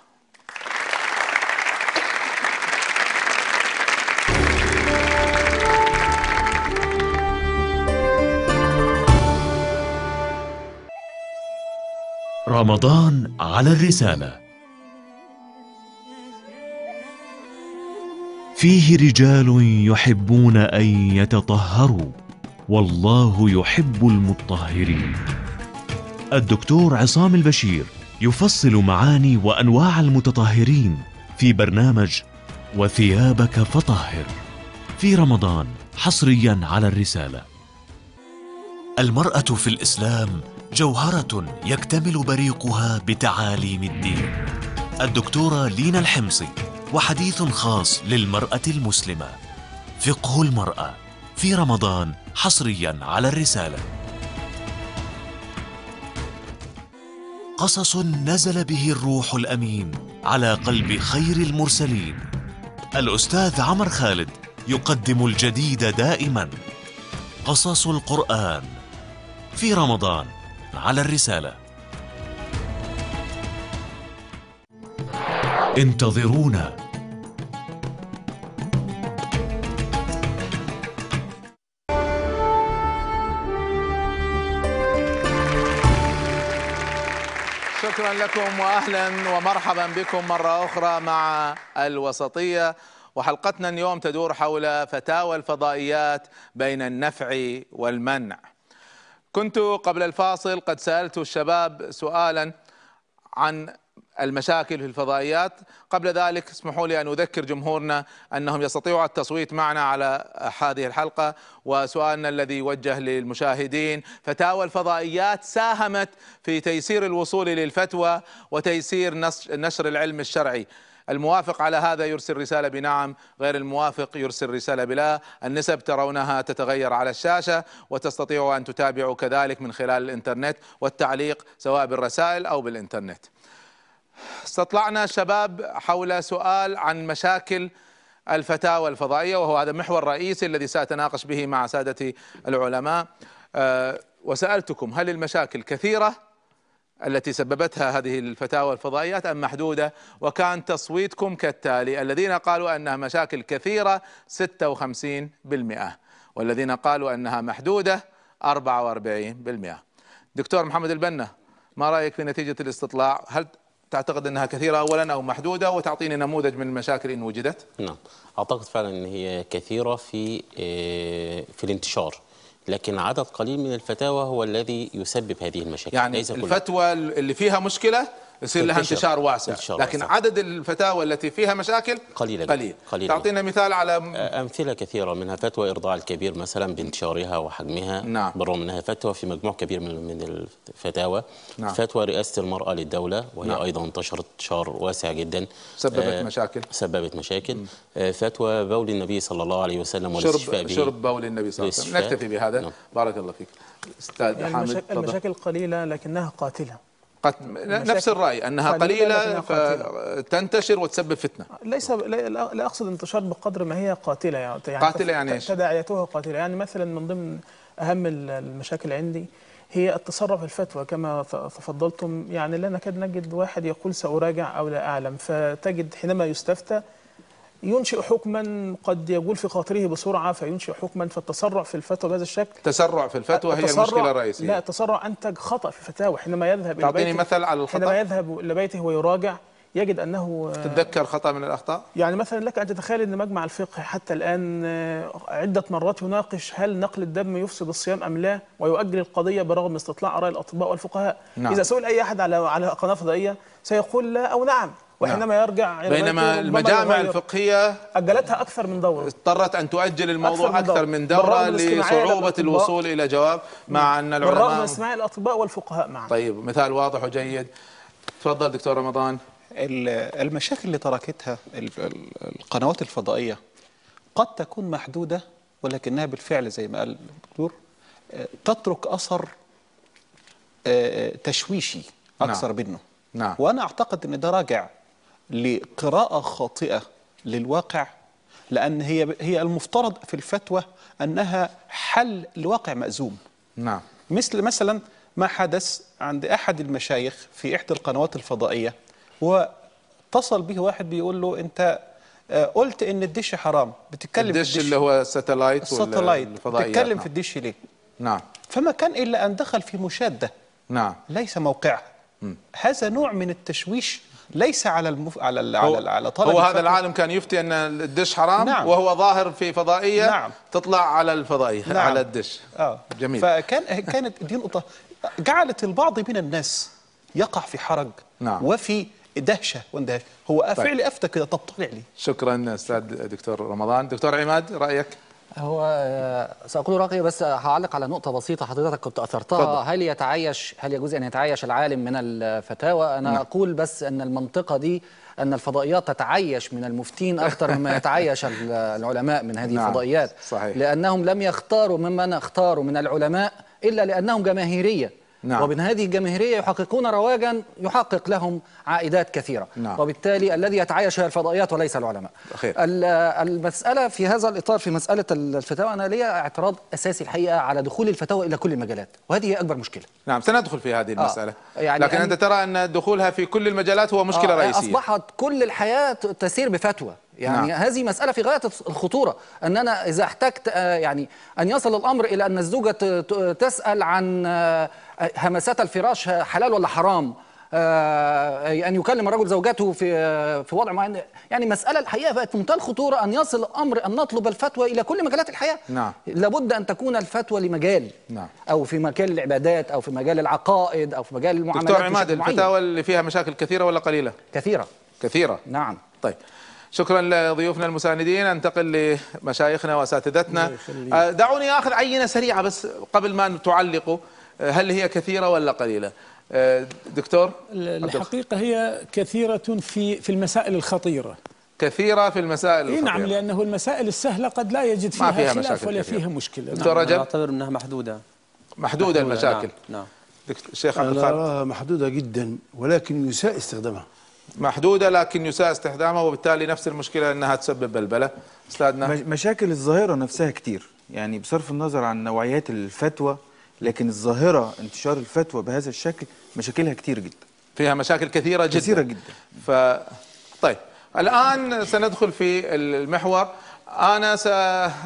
رمضان على الرسالة فيه رجال يحبون أن يتطهروا والله يحب المطهرين الدكتور عصام البشير يفصل معاني وأنواع المتطهرين في برنامج وثيابك فطهر في رمضان حصريا على الرسالة المرأة في الإسلام جوهرة يكتمل بريقها بتعاليم الدين الدكتورة لينا الحمصي وحديث خاص للمرأة المسلمة فقه المرأة في رمضان حصريا على الرسالة قصص نزل به الروح الأمين على قلب خير المرسلين الأستاذ عمر خالد يقدم الجديد دائما قصص القرآن في رمضان على الرسالة انتظرونا شكرا لكم واهلا ومرحبا بكم مره اخرى مع الوسطيه وحلقتنا اليوم تدور حول فتاوى الفضائيات بين النفع والمنع كنت قبل الفاصل قد سألت الشباب سؤالا عن المشاكل في الفضائيات قبل ذلك اسمحوا لي أن أذكر جمهورنا أنهم يستطيعوا التصويت معنا على هذه الحلقة وسؤالنا الذي وجه للمشاهدين فتاوى الفضائيات ساهمت في تيسير الوصول للفتوى وتيسير نشر العلم الشرعي الموافق على هذا يرسل رسالة بنعم غير الموافق يرسل رسالة بلا النسب ترونها تتغير على الشاشة وتستطيعوا أن تتابعوا كذلك من خلال الإنترنت والتعليق سواء بالرسائل أو بالإنترنت استطلعنا الشباب حول سؤال عن مشاكل الفتاوى الفضائية وهو هذا المحور الرئيسي الذي سأتناقش به مع سادتي العلماء أه، وسألتكم هل المشاكل كثيرة التي سببتها هذه الفتاوى الفضائيات أم محدودة وكان تصويتكم كالتالي الذين قالوا أنها مشاكل كثيرة 56% والذين قالوا أنها محدودة 44% دكتور محمد البنا ما رأيك في نتيجة الاستطلاع هل تعتقد أنها كثيرة أولا أو محدودة وتعطيني نموذج من المشاكل إن وجدت نعم أعتقد فعلا أن هي كثيرة في إيه، في الانتشار لكن عدد قليل من الفتاوى هو الذي يسبب هذه المشاكل يعني الفتوى اللي فيها مشكله يصير لها انتشار واسع انتشار لكن واسع. عدد الفتاوى التي فيها مشاكل قليلة قليل, قليل. تعطينا مثال على امثله كثيره منها فتوى ارضاع الكبير مثلا بانتشارها وحجمها نعم. بالرغم انها فتوى في مجموع كبير من من الفتاوى نعم. فتوى رئاسه المراه للدوله وهي نعم. ايضا انتشرت انتشار واسع جدا سببت آه مشاكل سببت مشاكل آه فتوى بول النبي صلى الله عليه وسلم شرب به شرب بول النبي صلى الله عليه وسلم نكتفي بهذا نعم. بارك الله فيك استاذ يعني حامد المشاكل قليله لكنها قاتله نفس الرأي أنها قليلة فتنتشر وتسبب فتنة ليس لا أقصد انتشار بقدر ما هي قاتلة يعني, يعني قاتلة يعني ايش؟ تداعياتها قاتلة يعني مثلا من ضمن أهم المشاكل عندي هي التصرف الفتوى كما تفضلتم يعني لا نكاد نجد واحد يقول سأراجع أو لا أعلم فتجد حينما يستفتى ينشئ حكما قد يجول في خاطره بسرعه فينشئ حكما فالتسرع في الفتوى بهذا الشكل تسرع في الفتوى هي المشكله الرئيسيه لا التسرع انتج خطا في فتاوى حينما يذهب الى بيته مثل على الخطا حينما يذهب الى بيته ويراجع يجد انه تتذكر خطا من الاخطاء يعني مثلا لك ان تتخيل ان مجمع الفقه حتى الان آه، عده مرات يناقش هل نقل الدم يفسد الصيام ام لا ويؤجل القضيه برغم استطلاع اراء الاطباء والفقهاء نعم. اذا سئل اي احد على على قناه فضائيه سيقول لا او نعم وحينما نعم. يرجع بينما المجامع الفقهيه اجلتها اكثر من دوره اضطرت ان تؤجل الموضوع اكثر من دوره, أكثر من دورة لصعوبه الوصول الى جواب مع نعم. ان العلماء بالرغم من استماع الاطباء والفقهاء معا طيب مثال واضح وجيد تفضل دكتور رمضان المشاكل اللي تركتها القنوات الفضائيه قد تكون محدوده ولكنها بالفعل زي ما قال الدكتور آه، تترك اثر آه، آه، تشويشي نعم. اكثر نعم. منه نعم. وانا اعتقد ان ده راجع لقراءة خاطئة للواقع لأن هي هي المفترض في الفتوى أنها حل لواقع مأزوم نعم مثل مثلا ما حدث عند أحد المشايخ في إحدى القنوات الفضائية واتصل به واحد بيقول له أنت آه، قلت ان الدش حرام بتتكلم الدش, في الدش اللي هو ساتلايت الساتلايت بتتكلم نعم. في الدش ليه نعم فما كان الا ان دخل في مشاده نعم ليس موقعها هذا نوع من التشويش ليس على المف... على ال... على, على طلب هو هذا العالم كان يفتي ان الدش حرام نعم. وهو ظاهر في فضائيه نعم. تطلع على الفضائيه نعم. على الدش آه. جميل فكان كانت دي نقطه جعلت البعض من الناس يقع في حرج نعم. وفي دهشه واندهش هو طيب. فعلي افتى كده طب طلع لي شكرا استاذ دكتور رمضان دكتور عماد رايك هو آه، سأقول رأيي بس هعلق على نقطة بسيطة حضرتك كنت أثرتها فضل. هل يتعايش هل يجوز أن يتعايش العالم من الفتاوى أنا م. نعم. أقول بس أن المنطقة دي أن الفضائيات تتعايش من المفتين أكثر مما يتعايش العلماء من هذه نعم. الفضائيات صحيح. لأنهم لم يختاروا ممن اختاروا من العلماء إلا لأنهم جماهيرية نعم. ومن هذه الجماهيرية يحققون رواجا يحقق لهم عائدات كثيرة نعم. وبالتالي الذي يتعايش هي الفضائيات وليس العلماء خير. المسألة في هذا الإطار في مسألة الفتاوى أنا لي اعتراض أساسي الحقيقة على دخول الفتاوى إلى كل المجالات وهذه هي أكبر مشكلة نعم سندخل في هذه المسألة آه. يعني لكن أن... أنت ترى أن دخولها في كل المجالات هو مشكلة آه. رئيسية أصبحت كل الحياة تسير بفتوى يعني نعم. هذه مسألة في غاية الخطورة أن أنا إذا احتجت آه، يعني أن يصل الأمر إلى أن الزوجة تسأل عن آه، همسات الفراش حلال ولا حرام آه، أن يكلم الرجل زوجته في آه، في وضع معين يعني مسألة الحقيقة بقت في منتهى الخطورة أن يصل الأمر أن نطلب الفتوى إلى كل مجالات الحياة نعم. لابد أن تكون الفتوى لمجال نعم. أو في مجال العبادات أو في مجال العقائد أو في مجال المعاملات دكتور عماد الفتاوى اللي فيها مشاكل كثيرة ولا قليلة؟ كثيرة كثيرة نعم طيب شكرا لضيوفنا المساندين انتقل لمشايخنا واساتذتنا آه، دعوني اخذ عينه سريعه بس قبل ما تعلقوا هل هي كثيرة ولا قليلة آه، دكتور الحقيقة هي كثيرة في في المسائل الخطيرة كثيرة في المسائل إيه نعم لأنه المسائل السهلة قد لا يجد فيها, فيها خلاف ولا كثيرة. فيها مشكلة دكتور نعم. أعتبر أنها محدودة محدودة المشاكل نعم, نعم. الشيخ عبد الخالق محدودة جدا ولكن يساء استخدامها محدودة لكن يساء استخدامها وبالتالي نفس المشكلة أنها تسبب بلبلة أستاذنا مشاكل الظاهرة نفسها كثير يعني بصرف النظر عن نوعيات الفتوى لكن الظاهرة انتشار الفتوى بهذا الشكل مشاكلها كتير جدا فيها مشاكل كثيرة جدا كثيرة جدا ف... طيب الآن سندخل في المحور أنا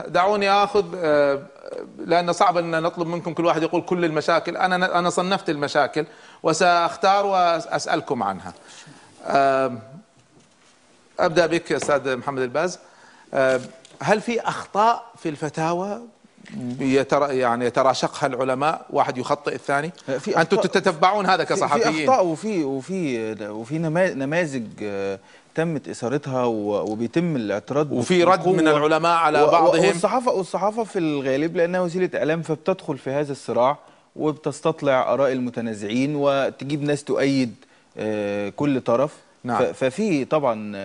دعوني آخذ آه، لأن صعب أن نطلب منكم كل واحد يقول كل المشاكل أنا أنا صنفت المشاكل وسأختار وأسألكم عنها آه، أبدأ بك أستاذ محمد الباز آه، هل في أخطاء في الفتاوى يتر يعني يتراشقها العلماء واحد يخطئ الثاني في انتم تتتبعون هذا كصحفيين في اخطاء وفي وفي وفي نماذج آه، تمت اثارتها وبيتم الاعتراض وفي رد من العلماء على بعضهم والصحافه والصحافه في الغالب لانها وسيله اعلام فبتدخل في هذا الصراع وبتستطلع اراء المتنازعين وتجيب ناس تؤيد آه، كل طرف نعم. ففي طبعا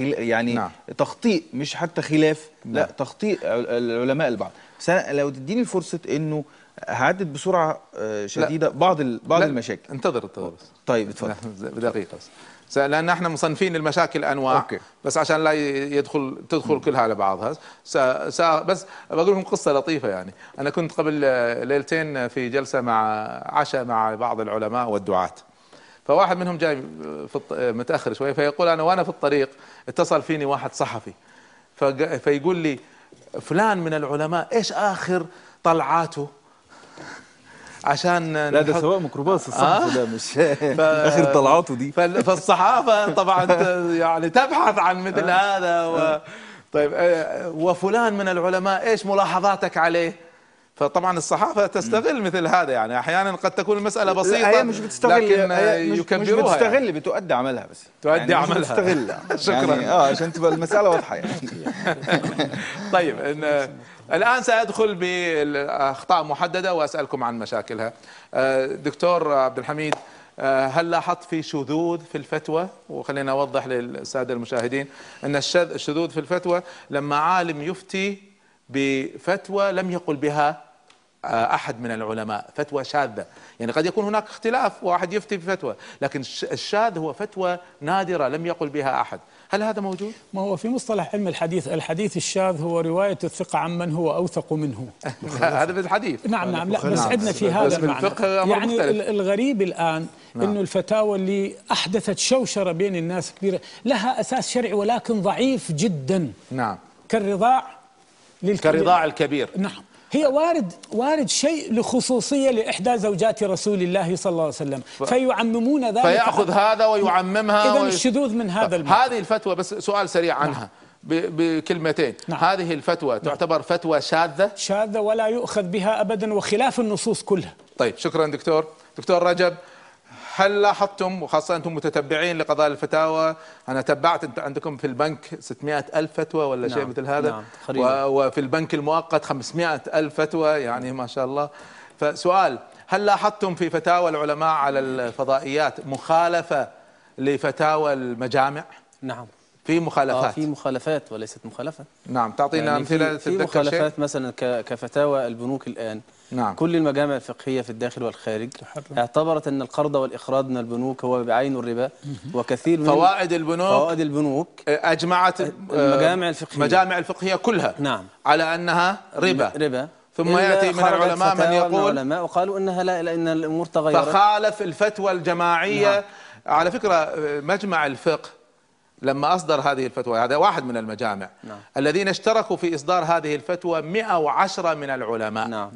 يعني نعم. تخطيء مش حتى خلاف نعم. لا تخطيء العلماء البعض بس انا لو تديني فرصه انه هعدد بسرعه آه، شديده لا. بعض بعض لا. المشاكل انتظر انتظر بس طيب اتفضل نعم، بدقيقه بس لان احنا مصنفين المشاكل انواع أوكي. بس عشان لا يدخل تدخل كلها على بعضها س... س... بس بقول لكم قصه لطيفه يعني انا كنت قبل ليلتين في جلسه مع عشاء مع بعض العلماء والدعاه فواحد منهم جاي في متاخر شويه فيقول انا وانا في الطريق اتصل فيني واحد صحفي فيقول لي فلان من العلماء ايش اخر طلعاته عشان لا ده سواء ميكروباص الصحفي آه؟ ده مش ف... اخر طلعاته دي فالصحافه طبعا يعني تبحث عن مثل آه. هذا و... آه. طيب آه، وفلان من العلماء ايش ملاحظاتك عليه؟ فطبعا الصحافه تستغل مثل هذا يعني احيانا قد تكون المساله بسيطه هي مش بتستغل لكن مش يكبروها مش يعني. بتستغل يعني. بتؤدي عملها بس تؤدي يعني عملها بتستغل شكرا يعني اه عشان تبقى المساله واضحه يعني طيب إن الان سادخل باخطاء محدده واسالكم عن مشاكلها آه، دكتور عبد الحميد آه، هل لاحظت في شذوذ في الفتوى وخلينا اوضح للساده المشاهدين ان الشذوذ في الفتوى لما عالم يفتي بفتوى لم يقل بها آه، احد من العلماء فتوى شاذه يعني قد يكون هناك اختلاف واحد يفتي بفتوى لكن الشاذ هو فتوى نادره لم يقل بها احد هل هذا موجود ما هو في مصطلح علم الحديث الحديث الشاذ هو روايه الثقه عمن هو اوثق منه هذا في الحديث نعم نعم لا بس عندنا في هذا المعنى يعني مختلف. الغريب الان نعم. انه الفتاوى اللي احدثت شوشره بين الناس كبيره لها اساس شرعي ولكن ضعيف جدا نعم كالرضاع كالرضاع الكبير نعم هي وارد وارد شيء لخصوصيه لاحدى زوجات رسول الله صلى الله عليه وسلم فيعممون ذلك فياخذ هذا ويعممها اذا الشذوذ من هذا المكان. هذه الفتوى بس سؤال سريع نعم. عنها نعم. بكلمتين نعم. هذه الفتوى نعم. تعتبر فتوى شاذة شاذة ولا يؤخذ بها أبدا وخلاف النصوص كلها طيب شكرا دكتور دكتور رجب هل لاحظتم وخاصة أنتم متتبعين لقضايا الفتاوى أنا تبعت عندكم في البنك 600 ألف فتوى ولا نعم شيء مثل هذا نعم و... وفي البنك المؤقت 500 ألف فتوى يعني ما شاء الله فسؤال هل لاحظتم في فتاوى العلماء على الفضائيات مخالفة لفتاوى المجامع؟ نعم في مخالفات آه في مخالفات وليست مخالفة نعم تعطينا يعني أمثلة في, في مخالفات شيء؟ مثلا كفتاوى البنوك الآن نعم. كل المجامع الفقهية في الداخل والخارج اعتبرت أن القرض والإخراج من البنوك هو بعين الربا وكثير من فوائد البنوك فوائد البنوك أجمعت المجامع آه، الفقهية المجامع الفقهية كلها نعم على أنها ربا ربا ثم ياتي من العلماء من يقول العلماء وقالوا انها لا لان الامور تغيرت فخالف الفتوى الجماعيه نعم. على فكره آه، مجمع الفقه لما أصدر هذه الفتوى هذا واحد من المجامع نعم. الذين اشتركوا في إصدار هذه الفتوى 110 من العلماء نعم.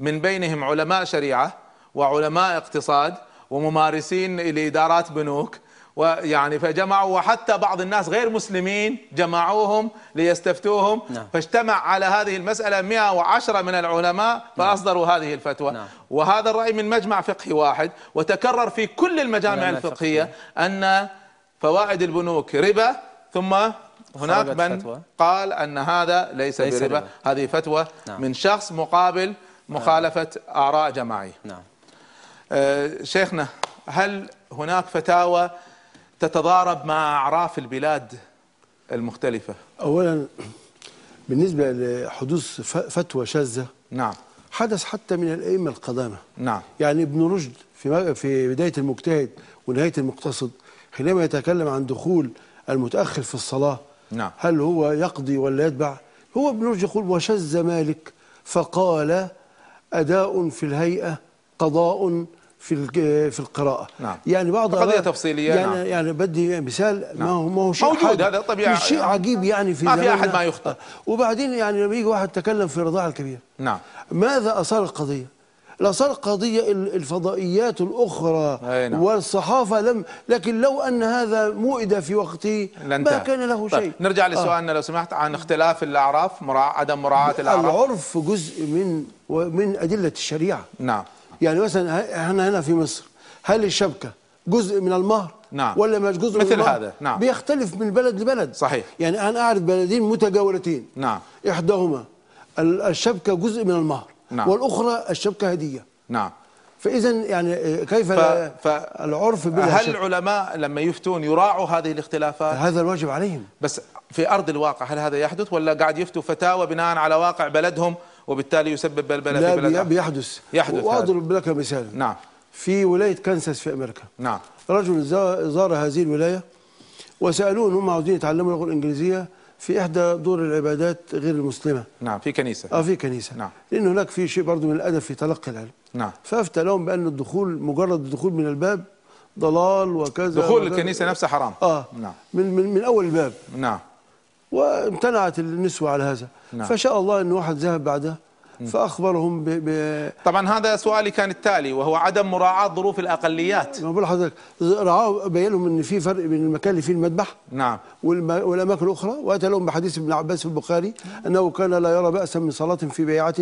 من بينهم علماء شريعة وعلماء اقتصاد وممارسين لإدارات بنوك ويعني فجمعوا وحتى بعض الناس غير مسلمين جمعوهم ليستفتوهم نعم. فاجتمع على هذه المسألة 110 من العلماء نعم. فأصدروا نعم. هذه الفتوى نعم. وهذا الرأي من مجمع فقهي واحد وتكرر في كل المجامع الفقهية, الفقهية أن فوائد البنوك ربا ثم هناك من فتوى. قال أن هذا ليس, ليس بربا هذه فتوى نعم. من شخص مقابل مخالفة نعم. آراء جماعية نعم. آه شيخنا هل هناك فتاوى تتضارب مع أعراف البلاد المختلفة أولا بالنسبة لحدوث فتوى شاذة نعم حدث حتى من الأئمة القدامى نعم يعني ابن رشد في في بداية المجتهد ونهاية المقتصد حينما يتكلم عن دخول المتأخر في الصلاة نعم. هل هو يقضي ولا يتبع هو ابن رشد يقول وشذ مالك فقال أداء في الهيئة قضاء في في القراءة نعم. يعني بعض قضية تفصيلية يعني نعم. يعني بدي مثال نعم. ما هو ما هو شيء موجود هذا طبيعي شيء آه. عجيب يعني في ما في أحد ما يخطئ وبعدين يعني لما يجي واحد تكلم في الرضاعة الكبير نعم ماذا أثار القضية؟ لصار قضية الفضائيات الأخرى هينا. نعم. والصحافة لم لكن لو أن هذا مؤد في وقته ما كان له طيب، شيء طيب. نرجع آه. لسؤالنا آه. لو سمحت عن اختلاف الأعراف مراع... عدم مراعاة الأعراف العرف جزء من من أدلة الشريعة نعم يعني مثلا احنا هنا في مصر هل الشبكة جزء من المهر نعم ولا مش جزء مثل من هذا نعم بيختلف من بلد لبلد صحيح يعني انا اعرف بلدين متجاورتين نعم احداهما الشبكه جزء من المهر نعم. والاخرى الشبكه هديه نعم فاذا يعني آه، كيف ف... ف... العرف هل شبكة؟ العلماء لما يفتون يراعوا هذه الاختلافات هذا الواجب عليهم بس في ارض الواقع هل هذا يحدث ولا قاعد يفتوا فتاوى بناء على واقع بلدهم وبالتالي يسبب بلبله في بلد لا بيحدث يحدث واضرب لك مثال نعم في ولايه كانساس في امريكا نعم رجل زار هذه الولايه وسالوه ان هم عاوزين يتعلموا اللغه الانجليزيه في إحدى دور العبادات غير المسلمة نعم في كنيسة آه في كنيسة نعم لأن هناك في شيء برضه من الأدب في تلقي العلم نعم فأفتى لهم بأن الدخول مجرد الدخول من الباب ضلال وكذا دخول وكذا الكنيسة نفسها حرام آه نعم من, من, من أول الباب نعم وامتنعت النسوة على هذا نعم. فشاء الله أن واحد ذهب بعدها فاخبرهم ب... ب... طبعا هذا سؤالي كان التالي وهو عدم مراعاه ظروف الاقليات ما بقول لحضرتك راعوا بين لهم ان في فرق بين المكان اللي فيه المذبح نعم والم... والاماكن الاخرى واتى لهم بحديث ابن عباس في البخاري انه كان لا يرى باسا من صلاه في بيعه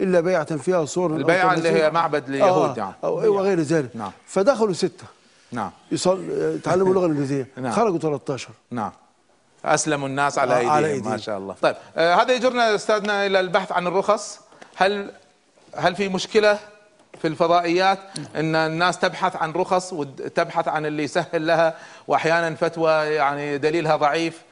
الا بيعه فيها صور البيعه اللي هي معبد اليهود آه. نعم وغير ذلك نعم فدخلوا سته نعم يصل... تعلموا اللغه الانجليزيه نعم. خرجوا 13 نعم اسلموا الناس على ايديهم, على إيديهم. ما شاء الله طيب آه هذا يجرنا استاذنا الى البحث عن الرخص هل هل في مشكله في الفضائيات ان الناس تبحث عن رخص وتبحث عن اللي يسهل لها واحيانا فتوى يعني دليلها ضعيف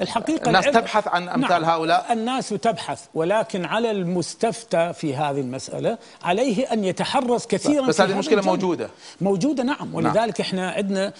الحقيقة الناس تبحث عن نعم، أمثال نعم هؤلاء الناس تبحث ولكن على المستفتى في هذه المسألة عليه أن يتحرص كثيرا بس هذه المشكلة موجودة موجودة نعم, نعم. ولذلك نعم. احنا عندنا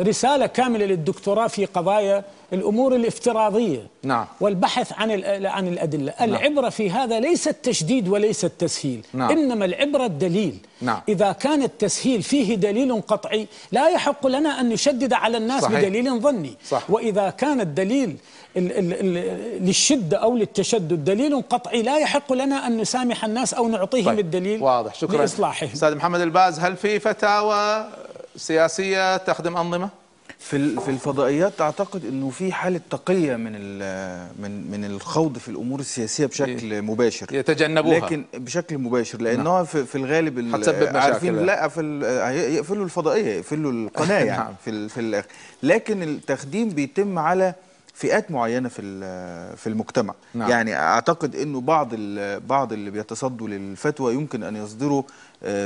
رسالة كاملة للدكتوراه في قضايا الامور الافتراضيه نعم والبحث عن عن الادله، نعم. العبره في هذا ليس التشديد وليس التسهيل، نعم. انما العبره الدليل نعم. إذا كان التسهيل فيه دليل قطعي لا يحق لنا أن نشدد على الناس صحيح. بدليل ظني صح. وإذا كان الدليل الـ الـ الـ للشدة أو للتشدد دليل قطعي لا يحق لنا أن نسامح الناس أو نعطيهم طيب. الدليل واضح شكرا لإصلاحهم أستاذ محمد الباز هل في فتاوى سياسية تخدم أنظمة؟ في في الفضائيات اعتقد انه في حاله تقيه من من من الخوض في الامور السياسيه بشكل إيه. مباشر يتجنبوها لكن بشكل مباشر لانه نعم. في, في الغالب هتسبب عارفين لا في يقفلوا الفضائيه يقفلوا القناه يعني نعم. في في الاخر لكن التخديم بيتم على فئات معينه في في المجتمع نعم. يعني اعتقد انه بعض بعض اللي بيتصدوا للفتوى يمكن ان يصدروا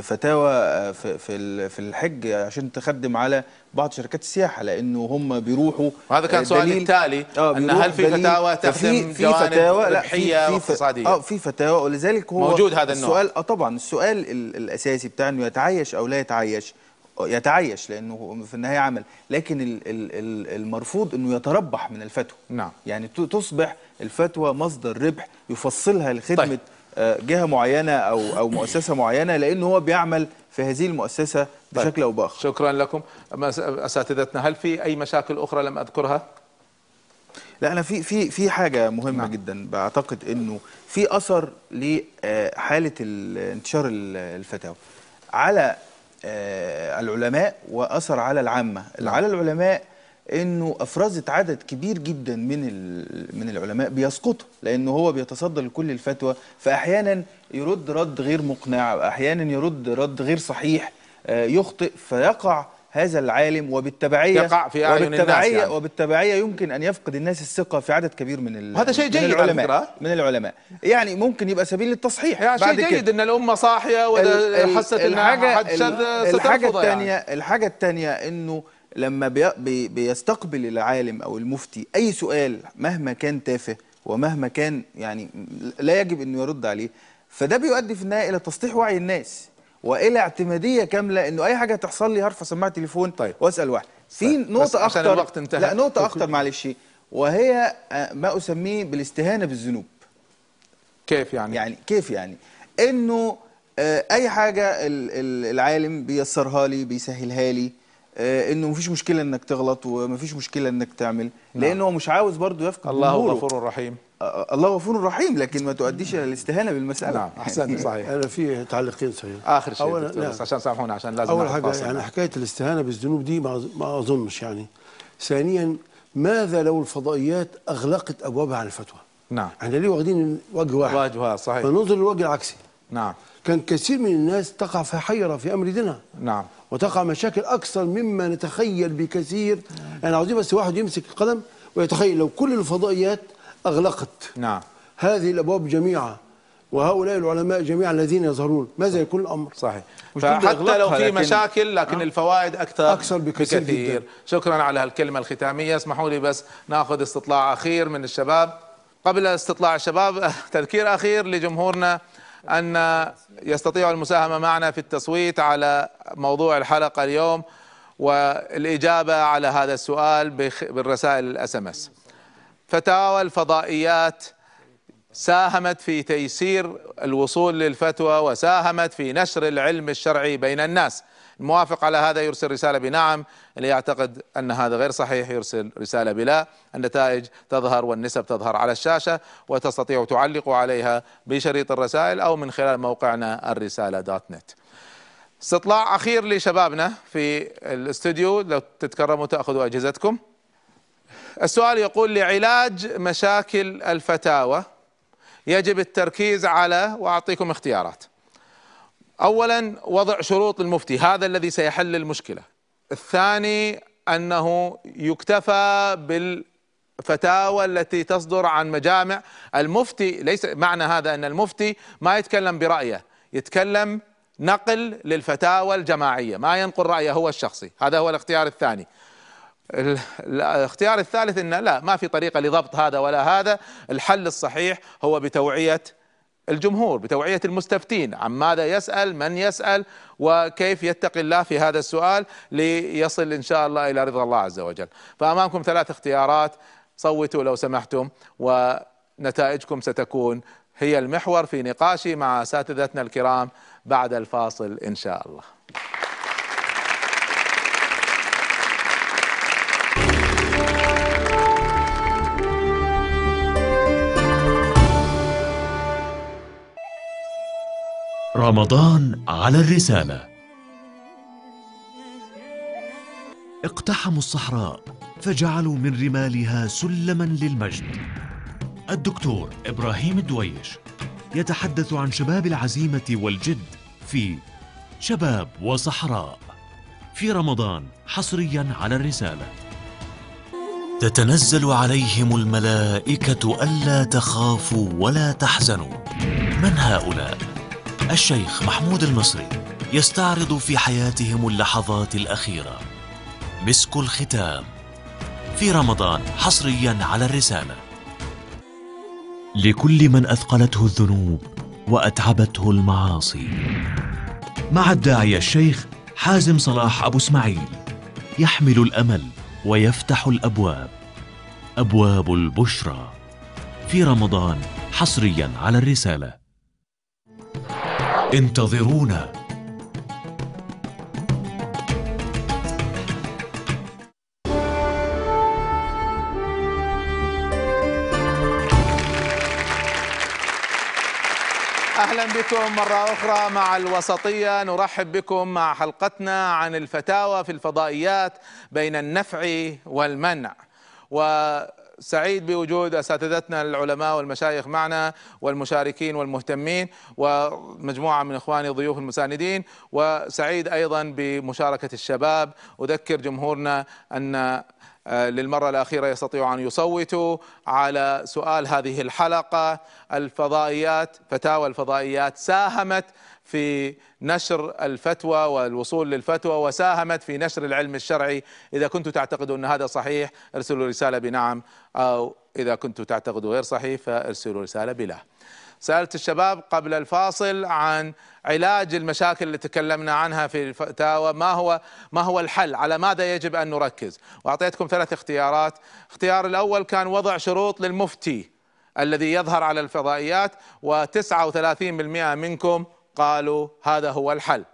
فتاوى آه، في في الحج عشان تخدم على بعض شركات السياحه لانه هم بيروحوا وهذا كان آه، سؤالي التالي آه، ان هل في فتاوى تخدم في فتاوى ربحيه واقتصاديه اه في فتاوى ولذلك هو موجود هذا النوع السؤال اه طبعا السؤال الاساسي بتاع انه يتعايش او لا يتعايش يتعايش لانه في النهايه عمل لكن المرفوض انه يتربح من الفتوى نعم يعني تصبح الفتوى مصدر ربح يفصلها لخدمه طيب. آه، جهه معينه او او مؤسسه معينه لان هو بيعمل في هذه المؤسسه بشكل او باخر شكرا لكم اساتذتنا هل في اي مشاكل اخرى لم اذكرها لا انا في في في حاجه مهمه نعم. جدا بعتقد انه في اثر لحاله آه، انتشار الفتاوى على آه، العلماء واثر على العامه نعم. على العلماء انه افرزت عدد كبير جدا من من العلماء بيسقطوا لانه هو بيتصدى لكل الفتوى فاحيانا يرد رد غير مقنع واحيانا يرد رد غير صحيح آه، يخطئ فيقع هذا العالم وبالتبعيه يقع في أعين وبالتبعيه الناس يعني. وبالتبعيه يمكن ان يفقد الناس الثقه في عدد كبير من وهذا شيء جيد من العلماء من العلماء يعني ممكن يبقى سبيل للتصحيح يعني شيء جيد كده. ان الامه صاحيه وحست انها الحاجه الحاجه يعني. الثانيه يعني. الحاجه الثانيه انه لما بي بيستقبل العالم او المفتي اي سؤال مهما كان تافه ومهما كان يعني لا يجب انه يرد عليه فده بيؤدي في النهايه الى تسطيح وعي الناس والى اعتماديه كامله انه اي حاجه تحصل لي هرفع سماعه تليفون طيب. واسال واحد في نقطه اخطر الوقت انتهى. لا نقطه اخطر معلش وهي آه، ما اسميه بالاستهانه بالذنوب كيف يعني يعني كيف يعني انه آه، اي حاجه العالم بيسرها لي بيسهلها لي آه، انه مفيش مشكله انك تغلط ومفيش مشكله انك تعمل نعم. لانه هو مش عاوز برضه يفقد الله غفور رحيم آه، آه، الله غفور رحيم لكن ما تؤديش الى الاستهانه بالمساله نعم احسنت صحيح انا في تعليقين صحيح اخر شيء أول بس عشان سامحونا عشان لازم اول حاجه فاصل. يعني حكايه الاستهانه بالذنوب دي ما اظنش يعني ثانيا ماذا لو الفضائيات اغلقت ابوابها عن الفتوى نعم احنا ليه واخدين وجه واحد وجه واحد صحيح فننظر للوجه العكسي نعم كان كثير من الناس تقع في حيره في امر دينها نعم وتقع مشاكل أكثر مما نتخيل بكثير يعني أنا عاوزين بس واحد يمسك القلم ويتخيل لو كل الفضائيات أغلقت نعم هذه الأبواب جميعا وهؤلاء العلماء جميعا الذين يظهرون ماذا يكون الامر صحيح فحتى لو في مشاكل لكن أه؟ الفوائد اكثر اكثر بكثير, بكثير. جدا. شكرا على هالكلمه الختاميه اسمحوا لي بس ناخذ استطلاع اخير من الشباب قبل استطلاع الشباب تذكير اخير لجمهورنا أن يستطيع المساهمة معنا في التصويت على موضوع الحلقة اليوم والإجابة على هذا السؤال بالرسائل الاس ام اس فتاوى الفضائيات ساهمت في تيسير الوصول للفتوى وساهمت في نشر العلم الشرعي بين الناس الموافق على هذا يرسل رسالة بنعم اللي يعتقد أن هذا غير صحيح يرسل رسالة بلا النتائج تظهر والنسب تظهر على الشاشة وتستطيع تعلق عليها بشريط الرسائل أو من خلال موقعنا الرسالة دوت نت استطلاع أخير لشبابنا في الاستوديو لو تتكرموا تأخذوا أجهزتكم السؤال يقول لعلاج مشاكل الفتاوى يجب التركيز على واعطيكم اختيارات اولا وضع شروط للمفتي هذا الذي سيحل المشكله الثاني انه يكتفى بالفتاوى التي تصدر عن مجامع المفتي ليس معنى هذا ان المفتي ما يتكلم برايه يتكلم نقل للفتاوى الجماعيه ما ينقل رايه هو الشخصي هذا هو الاختيار الثاني الاختيار الثالث ان لا ما في طريقه لضبط هذا ولا هذا الحل الصحيح هو بتوعيه الجمهور بتوعية المستفتين عن ماذا يسأل من يسأل وكيف يتقي الله في هذا السؤال ليصل إن شاء الله إلى رضا الله عز وجل فأمامكم ثلاث اختيارات صوتوا لو سمحتم ونتائجكم ستكون هي المحور في نقاشي مع اساتذتنا الكرام بعد الفاصل ان شاء الله رمضان على الرسالة اقتحموا الصحراء فجعلوا من رمالها سلما للمجد الدكتور إبراهيم الدويش يتحدث عن شباب العزيمة والجد في شباب وصحراء في رمضان حصريا على الرسالة تتنزل عليهم الملائكة ألا تخافوا ولا تحزنوا من هؤلاء؟ الشيخ محمود المصري يستعرض في حياتهم اللحظات الأخيرة مسك الختام في رمضان حصريا على الرسالة لكل من أثقلته الذنوب وأتعبته المعاصي مع الداعية الشيخ حازم صلاح أبو اسماعيل يحمل الأمل ويفتح الأبواب أبواب البشرى في رمضان حصريا على الرسالة انتظرونا اهلا بكم مره اخرى مع الوسطيه نرحب بكم مع حلقتنا عن الفتاوى في الفضائيات بين النفع والمنع و سعيد بوجود اساتذتنا العلماء والمشايخ معنا والمشاركين والمهتمين ومجموعه من اخواني ضيوف المساندين وسعيد ايضا بمشاركه الشباب اذكر جمهورنا ان آه، للمرة الأخيرة يستطيعوا أن يصوتوا على سؤال هذه الحلقة الفضائيات فتاوى الفضائيات ساهمت في نشر الفتوى والوصول للفتوى وساهمت في نشر العلم الشرعي إذا كنت تعتقدوا أن هذا صحيح ارسلوا رسالة بنعم أو إذا كنت تعتقدوا غير صحيح فارسلوا رسالة بلا سألت الشباب قبل الفاصل عن علاج المشاكل اللي تكلمنا عنها في الفتاوى ما هو ما هو الحل على ماذا يجب أن نركز وأعطيتكم ثلاث اختيارات اختيار الأول كان وضع شروط للمفتي الذي يظهر على الفضائيات و39% منكم قالوا هذا هو الحل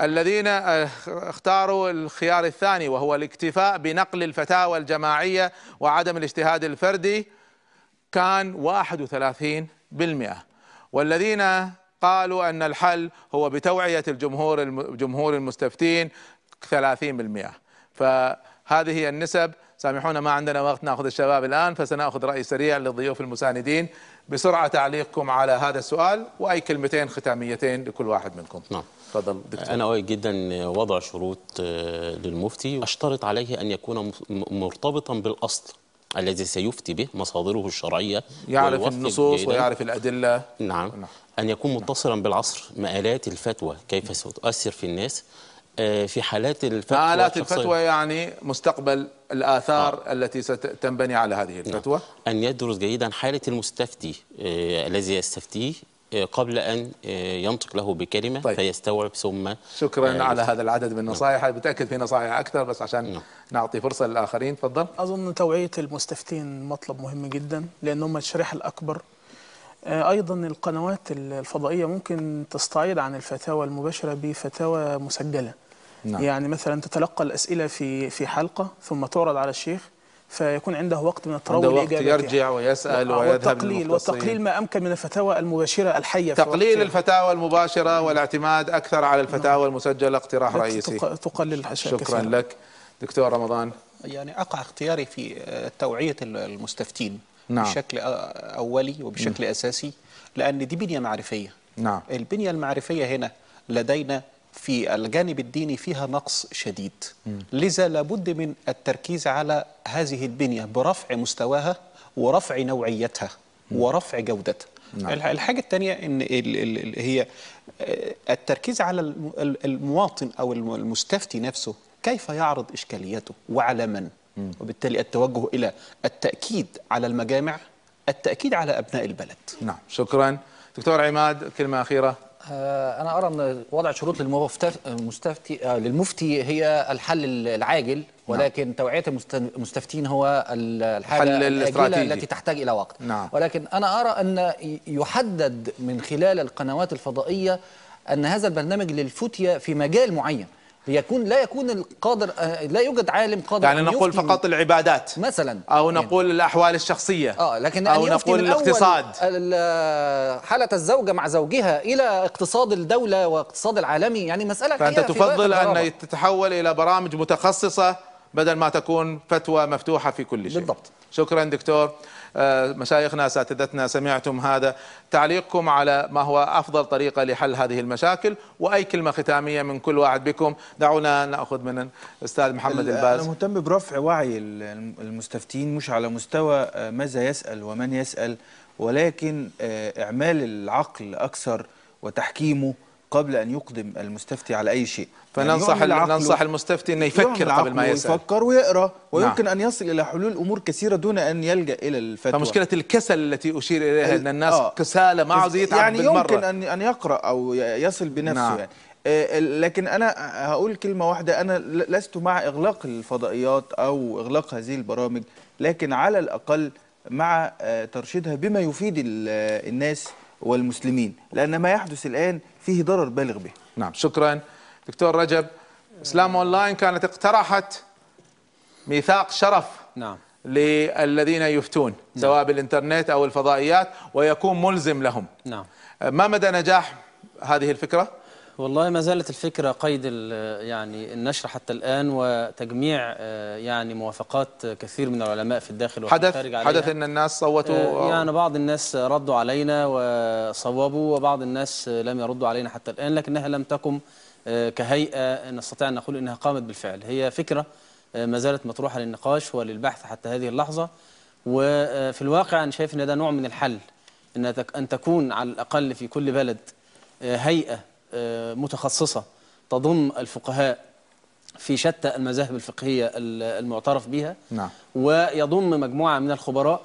الذين آه، اختاروا الخيار الثاني وهو الاكتفاء بنقل الفتاوى الجماعية وعدم الاجتهاد الفردي كان 31% والذين قالوا أن الحل هو بتوعية الجمهور جمهور المستفتين 30% فهذه هي النسب سامحونا ما عندنا وقت ناخذ الشباب الان فسناخذ راي سريع للضيوف المساندين بسرعه تعليقكم على هذا السؤال واي كلمتين ختاميتين لكل واحد منكم نعم تفضل دكتور انا اؤيد جدا وضع شروط آه، للمفتي اشترط عليه ان يكون مرتبطا بالاصل الذي سيفتي به مصادره الشرعيه يعرف النصوص ويعرف الادله نعم, نعم. ان يكون متصلا بالعصر مآلات الفتوى كيف ستؤثر في الناس آه، في حالات الفتوى حالات الفتوى يعني مستقبل الآثار آه. التي ستنبني على هذه نعم. الفتوى نعم. أن يدرس جيدا حالة المستفتي آه الذي يستفتيه آه، قبل أن آه، ينطق له بكلمة طيب. فيستوعب ثم شكرا آه على هذا العدد من نعم. النصائح نعم. بتأكد في نصائح أكثر بس عشان نعم. نعطي فرصة للآخرين تفضل أظن توعية المستفتين مطلب مهم جدا لانهم الشريحة الأكبر آه، أيضا القنوات الفضائية ممكن تستعيض عن الفتاوى المباشرة بفتاوى مسجلة نعم. يعني مثلا تتلقى الأسئلة في في حلقة ثم تعرض على الشيخ فيكون عنده وقت من التروي عنده وقت يرجع ويسأل ويذهب التقليل والتقليل ما أمكن من الفتاوى المباشرة الحية تقليل الفتاوى المباشرة والاعتماد أكثر على الفتاوى نعم. المسجلة اقتراح رئيسي تقلل شكرا كثيرا. لك دكتور رمضان يعني أقع اختياري في آه، توعية المستفتين نعم. بشكل أولي وبشكل م. أساسي لأن دي بنية معرفية نعم. البنية المعرفية هنا لدينا في الجانب الديني فيها نقص شديد م. لذا لابد من التركيز على هذه البنية برفع مستواها ورفع نوعيتها م. ورفع جودتها نعم. الحاجة الثانية إن هي آه، التركيز على المواطن أو المستفتي نفسه كيف يعرض إشكالياته وعلى من وبالتالي التوجه إلى التأكيد على المجامع التأكيد على أبناء البلد نعم شكرا دكتور عماد كلمة أخيرة آه، أنا أرى أن وضع شروط للمفتي آه، للمفتي هي الحل العاجل نعم. ولكن نعم. توعية المستفتين هو الحاجة الاستراتيجي التي تحتاج إلى وقت نعم. ولكن أنا أرى أن يحدد من خلال القنوات الفضائية أن هذا البرنامج للفتية في مجال معين يكون لا يكون القادر آه، لا يوجد عالم قادر يعني نقول فقط العبادات مثلا او إيه. نقول يعني. الاحوال الشخصيه اه لكن او نقول الاقتصاد آه، حاله الزوجه مع زوجها الى اقتصاد الدوله واقتصاد العالمي يعني مساله فانت تفضل ان تتحول الى برامج متخصصه بدل ما تكون فتوى مفتوحه في كل شيء بالضبط شكرا دكتور آه، مشايخنا اساتذتنا سمعتم هذا تعليقكم على ما هو افضل طريقه لحل هذه المشاكل واي كلمه ختاميه من كل واحد بكم دعونا ناخذ من الاستاذ محمد الباز انا مهتم برفع وعي المستفتين مش على مستوى آه، ماذا يسال ومن يسال ولكن آه، اعمال العقل اكثر وتحكيمه قبل ان يقدم المستفتي على اي شيء فننصح يعني ننصح المستفتي انه يفكر قبل ما يسال يفكر ويقرا ويمكن نعم. ان يصل الى حلول امور كثيره دون ان يلجا الى الفتوى فمشكله الكسل التي اشير اليها ان الناس آه. كسالى ما عاوز يتعب يعني بالمره يمكن ان ان يقرا او يصل بنفسه نعم. يعني آه، لكن انا هقول كلمه واحده انا لست مع اغلاق الفضائيات او اغلاق هذه البرامج لكن على الاقل مع آه، ترشيدها بما يفيد الناس والمسلمين لان ما يحدث الان فيه ضرر بالغ به نعم شكرا دكتور رجب اسلام اونلاين كانت اقترحت ميثاق شرف نعم للذين يفتون نعم. سواء بالانترنت او الفضائيات ويكون ملزم لهم نعم أه، ما مدى نجاح هذه الفكره؟ والله ما زالت الفكرة قيد يعني النشر حتى الآن وتجميع أه، يعني موافقات كثير من العلماء في الداخل حدث عليها. حدث أن الناس صوتوا أه، يعني بعض الناس ردوا علينا وصوبوا وبعض الناس لم يردوا علينا حتى الآن لكنها لم تقم آه، كهيئة نستطيع أن نقول أنها قامت بالفعل هي فكرة آه، ما زالت مطروحة للنقاش وللبحث حتى هذه اللحظة وفي آه، الواقع أنا شايف أن ده نوع من الحل أن تكون على الأقل في كل بلد هيئة متخصصة تضم الفقهاء في شتى المذاهب الفقهية المعترف بها نعم. ويضم مجموعة من الخبراء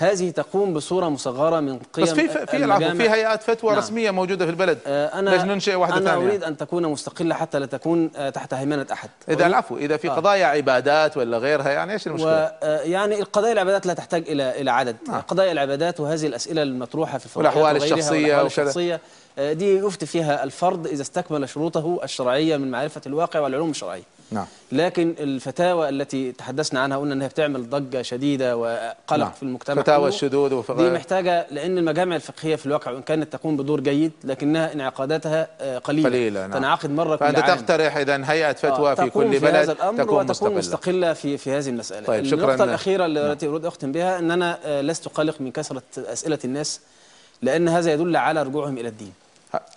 هذه تقوم بصورة مصغرة من قيم بس في في العفو في هيئات فتوى نعم. رسمية موجودة في البلد آه، أنا ليش ننشئ واحدة ثانية؟ أنا أريد أن تكون مستقلة حتى لا تكون آه، تحت هيمنة أحد إذا العفو إذا في آه. قضايا عبادات ولا غيرها يعني إيش المشكلة؟ آه، يعني القضايا العبادات لا تحتاج إلى إلى عدد نعم. قضايا العبادات وهذه الأسئلة المطروحة في الفرق والأحوال الشخصية والأحوال الشخصية دي يفتي فيها الفرد إذا استكمل شروطه الشرعية من معرفة الواقع والعلوم الشرعية نعم لكن الفتاوى التي تحدثنا عنها قلنا انها بتعمل ضجه شديده وقلق نعم. في المجتمع فتاوى الشذوذ دي محتاجه لان المجامع الفقهيه في الواقع وان كانت تقوم بدور جيد لكنها انعقاداتها آه، قليله, قليلة نعم. تنعقد مره كل عام فانت تقترح اذا هيئه آه، فتوى في كل في بلد هذا الأمر تكون وتكون مستقلة. في في هذه المساله طيب شكرا النقطه الاخيره التي اريد اختم بها ان انا آه، لست قلق من كثره اسئله الناس لان هذا يدل على رجوعهم الى الدين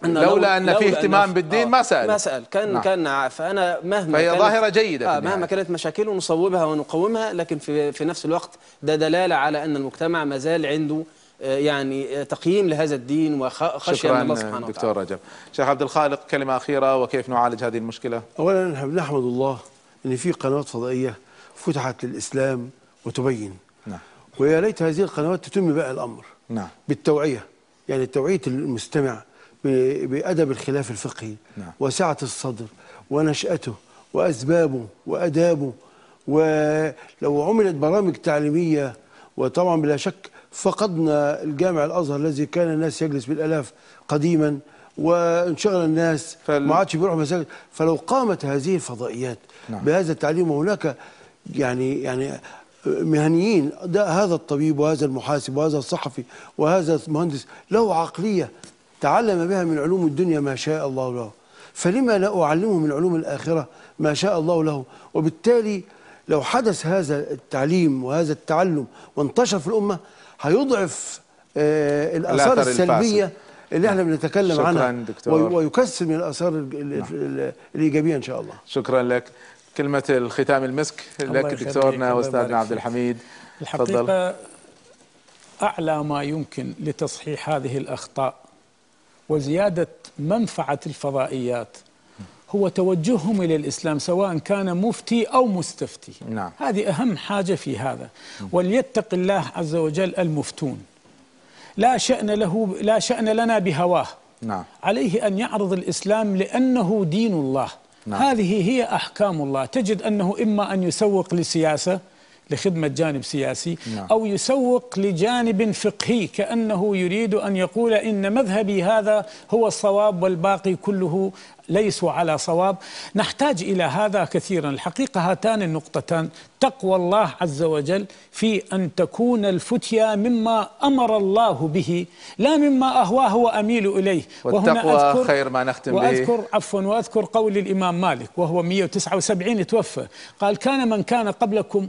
لولا لو ان في اهتمام آه، بالدين آه ما سال ما سال كان نعم. كان فانا مهما فهي ظاهره جيده آه مهما كانت مشاكله نصوبها ونقومها لكن في في نفس الوقت ده دلاله على ان المجتمع ما زال عنده آه، يعني آه، تقييم لهذا الدين وخشيه من الله سبحانه وتعالى دكتور رجب شيخ عبد الخالق كلمه اخيره وكيف نعالج هذه المشكله اولا نحمد الله ان في قنوات فضائيه فتحت للاسلام وتبين نعم ويا ليت هذه القنوات تتم بقى الامر نعم بالتوعيه يعني توعيه المستمع بأدب الخلاف الفقهي نعم. وسعة الصدر ونشأته وأسبابه وأدابه ولو عملت برامج تعليمية وطبعا بلا شك فقدنا الجامع الأزهر الذي كان الناس يجلس بالألاف قديما وانشغل الناس فل... ما عادش بيروح مساجد فلو قامت هذه الفضائيات نعم. بهذا التعليم وهناك يعني يعني مهنيين ده هذا الطبيب وهذا المحاسب وهذا الصحفي وهذا المهندس له عقليه تعلم بها من علوم الدنيا ما شاء الله له فلما لا أعلمه من علوم الآخرة ما شاء الله له وبالتالي لو حدث هذا التعليم وهذا التعلم وانتشر في الأمة هيضعف آه الآثار السلبية اللي احنا بنتكلم عنها دكتور. ويكسر من الآثار نعم. الإيجابية إن شاء الله شكرا لك كلمة الختام المسك لك دكتورنا واستاذنا عبد الحميد الحقيقة فضل. أعلى ما يمكن لتصحيح هذه الأخطاء وزيادة منفعة الفضائيات هو توجههم إلى الإسلام سواء كان مفتي أو مستفتي نعم. هذه أهم حاجة في هذا وليتق الله عز وجل المفتون لا شأن, له لا شأن لنا بهواه نعم. عليه أن يعرض الإسلام لأنه دين الله نعم. هذه هي أحكام الله تجد أنه إما أن يسوق لسياسة لخدمة جانب سياسي نعم. أو يسوق لجانب فقهي كأنه يريد أن يقول إن مذهبي هذا هو الصواب والباقي كله ليسوا على صواب نحتاج إلى هذا كثيرا الحقيقة هاتان النقطتان تقوى الله عز وجل في أن تكون الفتية مما أمر الله به لا مما أهواه وأميل إليه والتقوى وهنا أذكر خير ما نختم وأذكر به عفوا وأذكر قول الإمام مالك وهو 179 توفى قال كان من كان قبلكم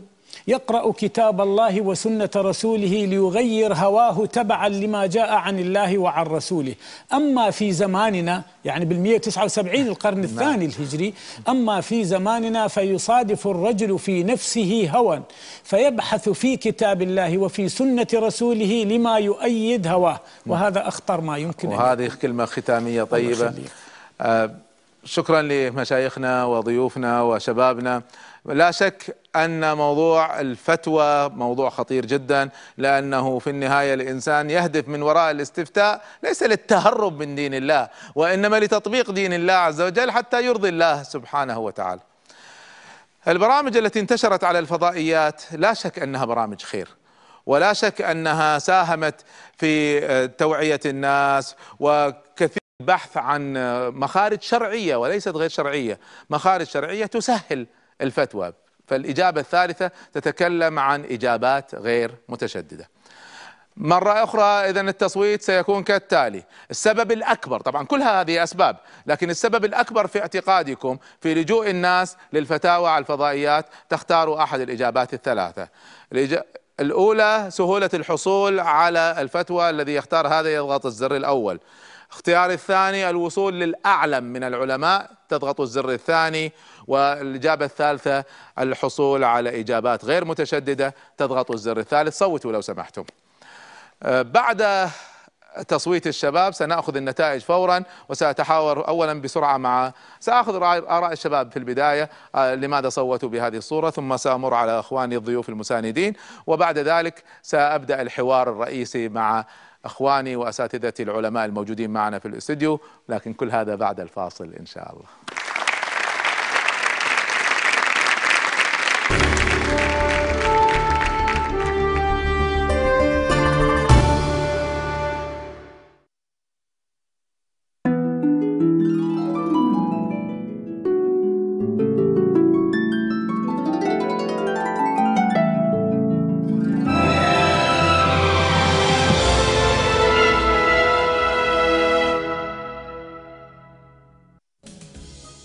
يقرأ كتاب الله وسنة رسوله ليغير هواه تبعا لما جاء عن الله وعن رسوله أما في زماننا يعني بال179 القرن نعم. الثاني الهجري أما في زماننا فيصادف الرجل في نفسه هوى فيبحث في كتاب الله وفي سنة رسوله لما يؤيد هواه وهذا أخطر ما يمكن وهذه كلمة ختامية طيبة آه، شكرا لمشايخنا وضيوفنا وشبابنا لا شك أن موضوع الفتوى موضوع خطير جدا لأنه في النهاية الإنسان يهدف من وراء الاستفتاء ليس للتهرب من دين الله وإنما لتطبيق دين الله عز وجل حتى يرضي الله سبحانه وتعالى البرامج التي انتشرت على الفضائيات لا شك أنها برامج خير ولا شك أنها ساهمت في آه، توعية الناس وكثير البحث عن آه، مخارج شرعية وليست غير شرعية مخارج شرعية تسهل الفتوى فالإجابة الثالثة تتكلم عن إجابات غير متشددة مرة أخرى إذا التصويت سيكون كالتالي السبب الأكبر طبعا كل هذه أسباب لكن السبب الأكبر في اعتقادكم في لجوء الناس للفتاوى على الفضائيات تختاروا أحد الإجابات الثلاثة الأولى سهولة الحصول على الفتوى الذي يختار هذا يضغط الزر الأول اختيار الثاني الوصول للأعلم من العلماء تضغط الزر الثاني والإجابة الثالثة الحصول على إجابات غير متشددة تضغطوا الزر الثالث صوتوا لو سمحتم أه، بعد تصويت الشباب سناخذ النتائج فورا وساتحاور اولا بسرعه مع ساخذ اراء الشباب في البدايه أه، لماذا صوتوا بهذه الصوره ثم سامر على اخواني الضيوف المساندين وبعد ذلك سابدا الحوار الرئيسي مع اخواني واساتذتي العلماء الموجودين معنا في الاستديو لكن كل هذا بعد الفاصل ان شاء الله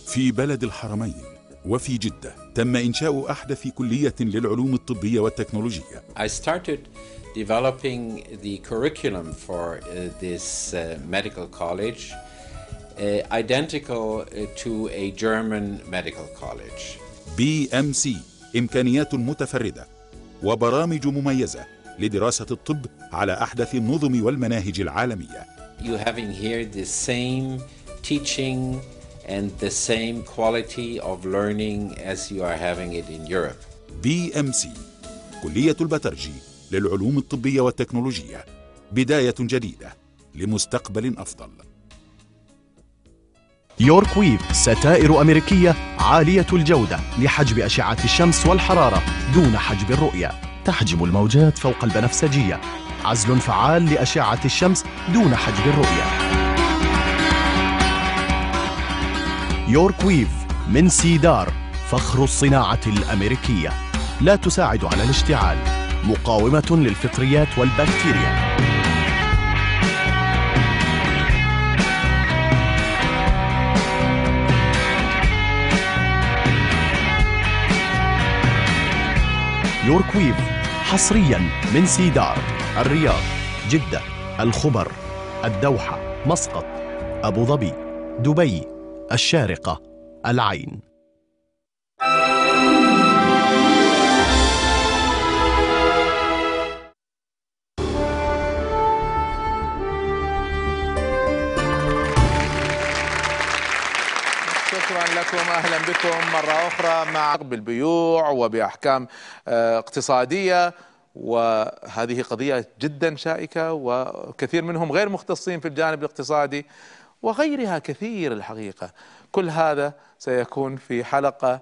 في بلد الحرمين وفي جدة تم إنشاء أحدث كلية للعلوم الطبية والتكنولوجية. I started developing the curriculum for this medical college identical to a German medical college. BMC إمكانيات متفردة وبرامج مميزة لدراسة الطب على أحدث النظم والمناهج العالمية. You having here the same teaching and the same quality of learning as you are having it in Europe. BMC كلية البترجي للعلوم الطبية والتكنولوجية بداية جديدة لمستقبل أفضل يورك ويف ستائر أمريكية عالية الجودة لحجب أشعة الشمس والحرارة دون حجب الرؤية تحجب الموجات فوق البنفسجية عزل فعال لأشعة الشمس دون حجب الرؤية يورك ويف من سيدار فخر الصناعة الأمريكية لا تساعد على الاشتعال مقاومة للفطريات والبكتيريا يورك ويف حصريا من سيدار الرياض جدة الخبر الدوحة مسقط أبو ظبي دبي الشارقة العين شكرا لكم اهلا بكم مره اخرى مع بالبيوع وباحكام آه، اقتصاديه وهذه قضيه جدا شائكه وكثير منهم غير مختصين في الجانب الاقتصادي وغيرها كثير الحقيقة كل هذا سيكون في حلقة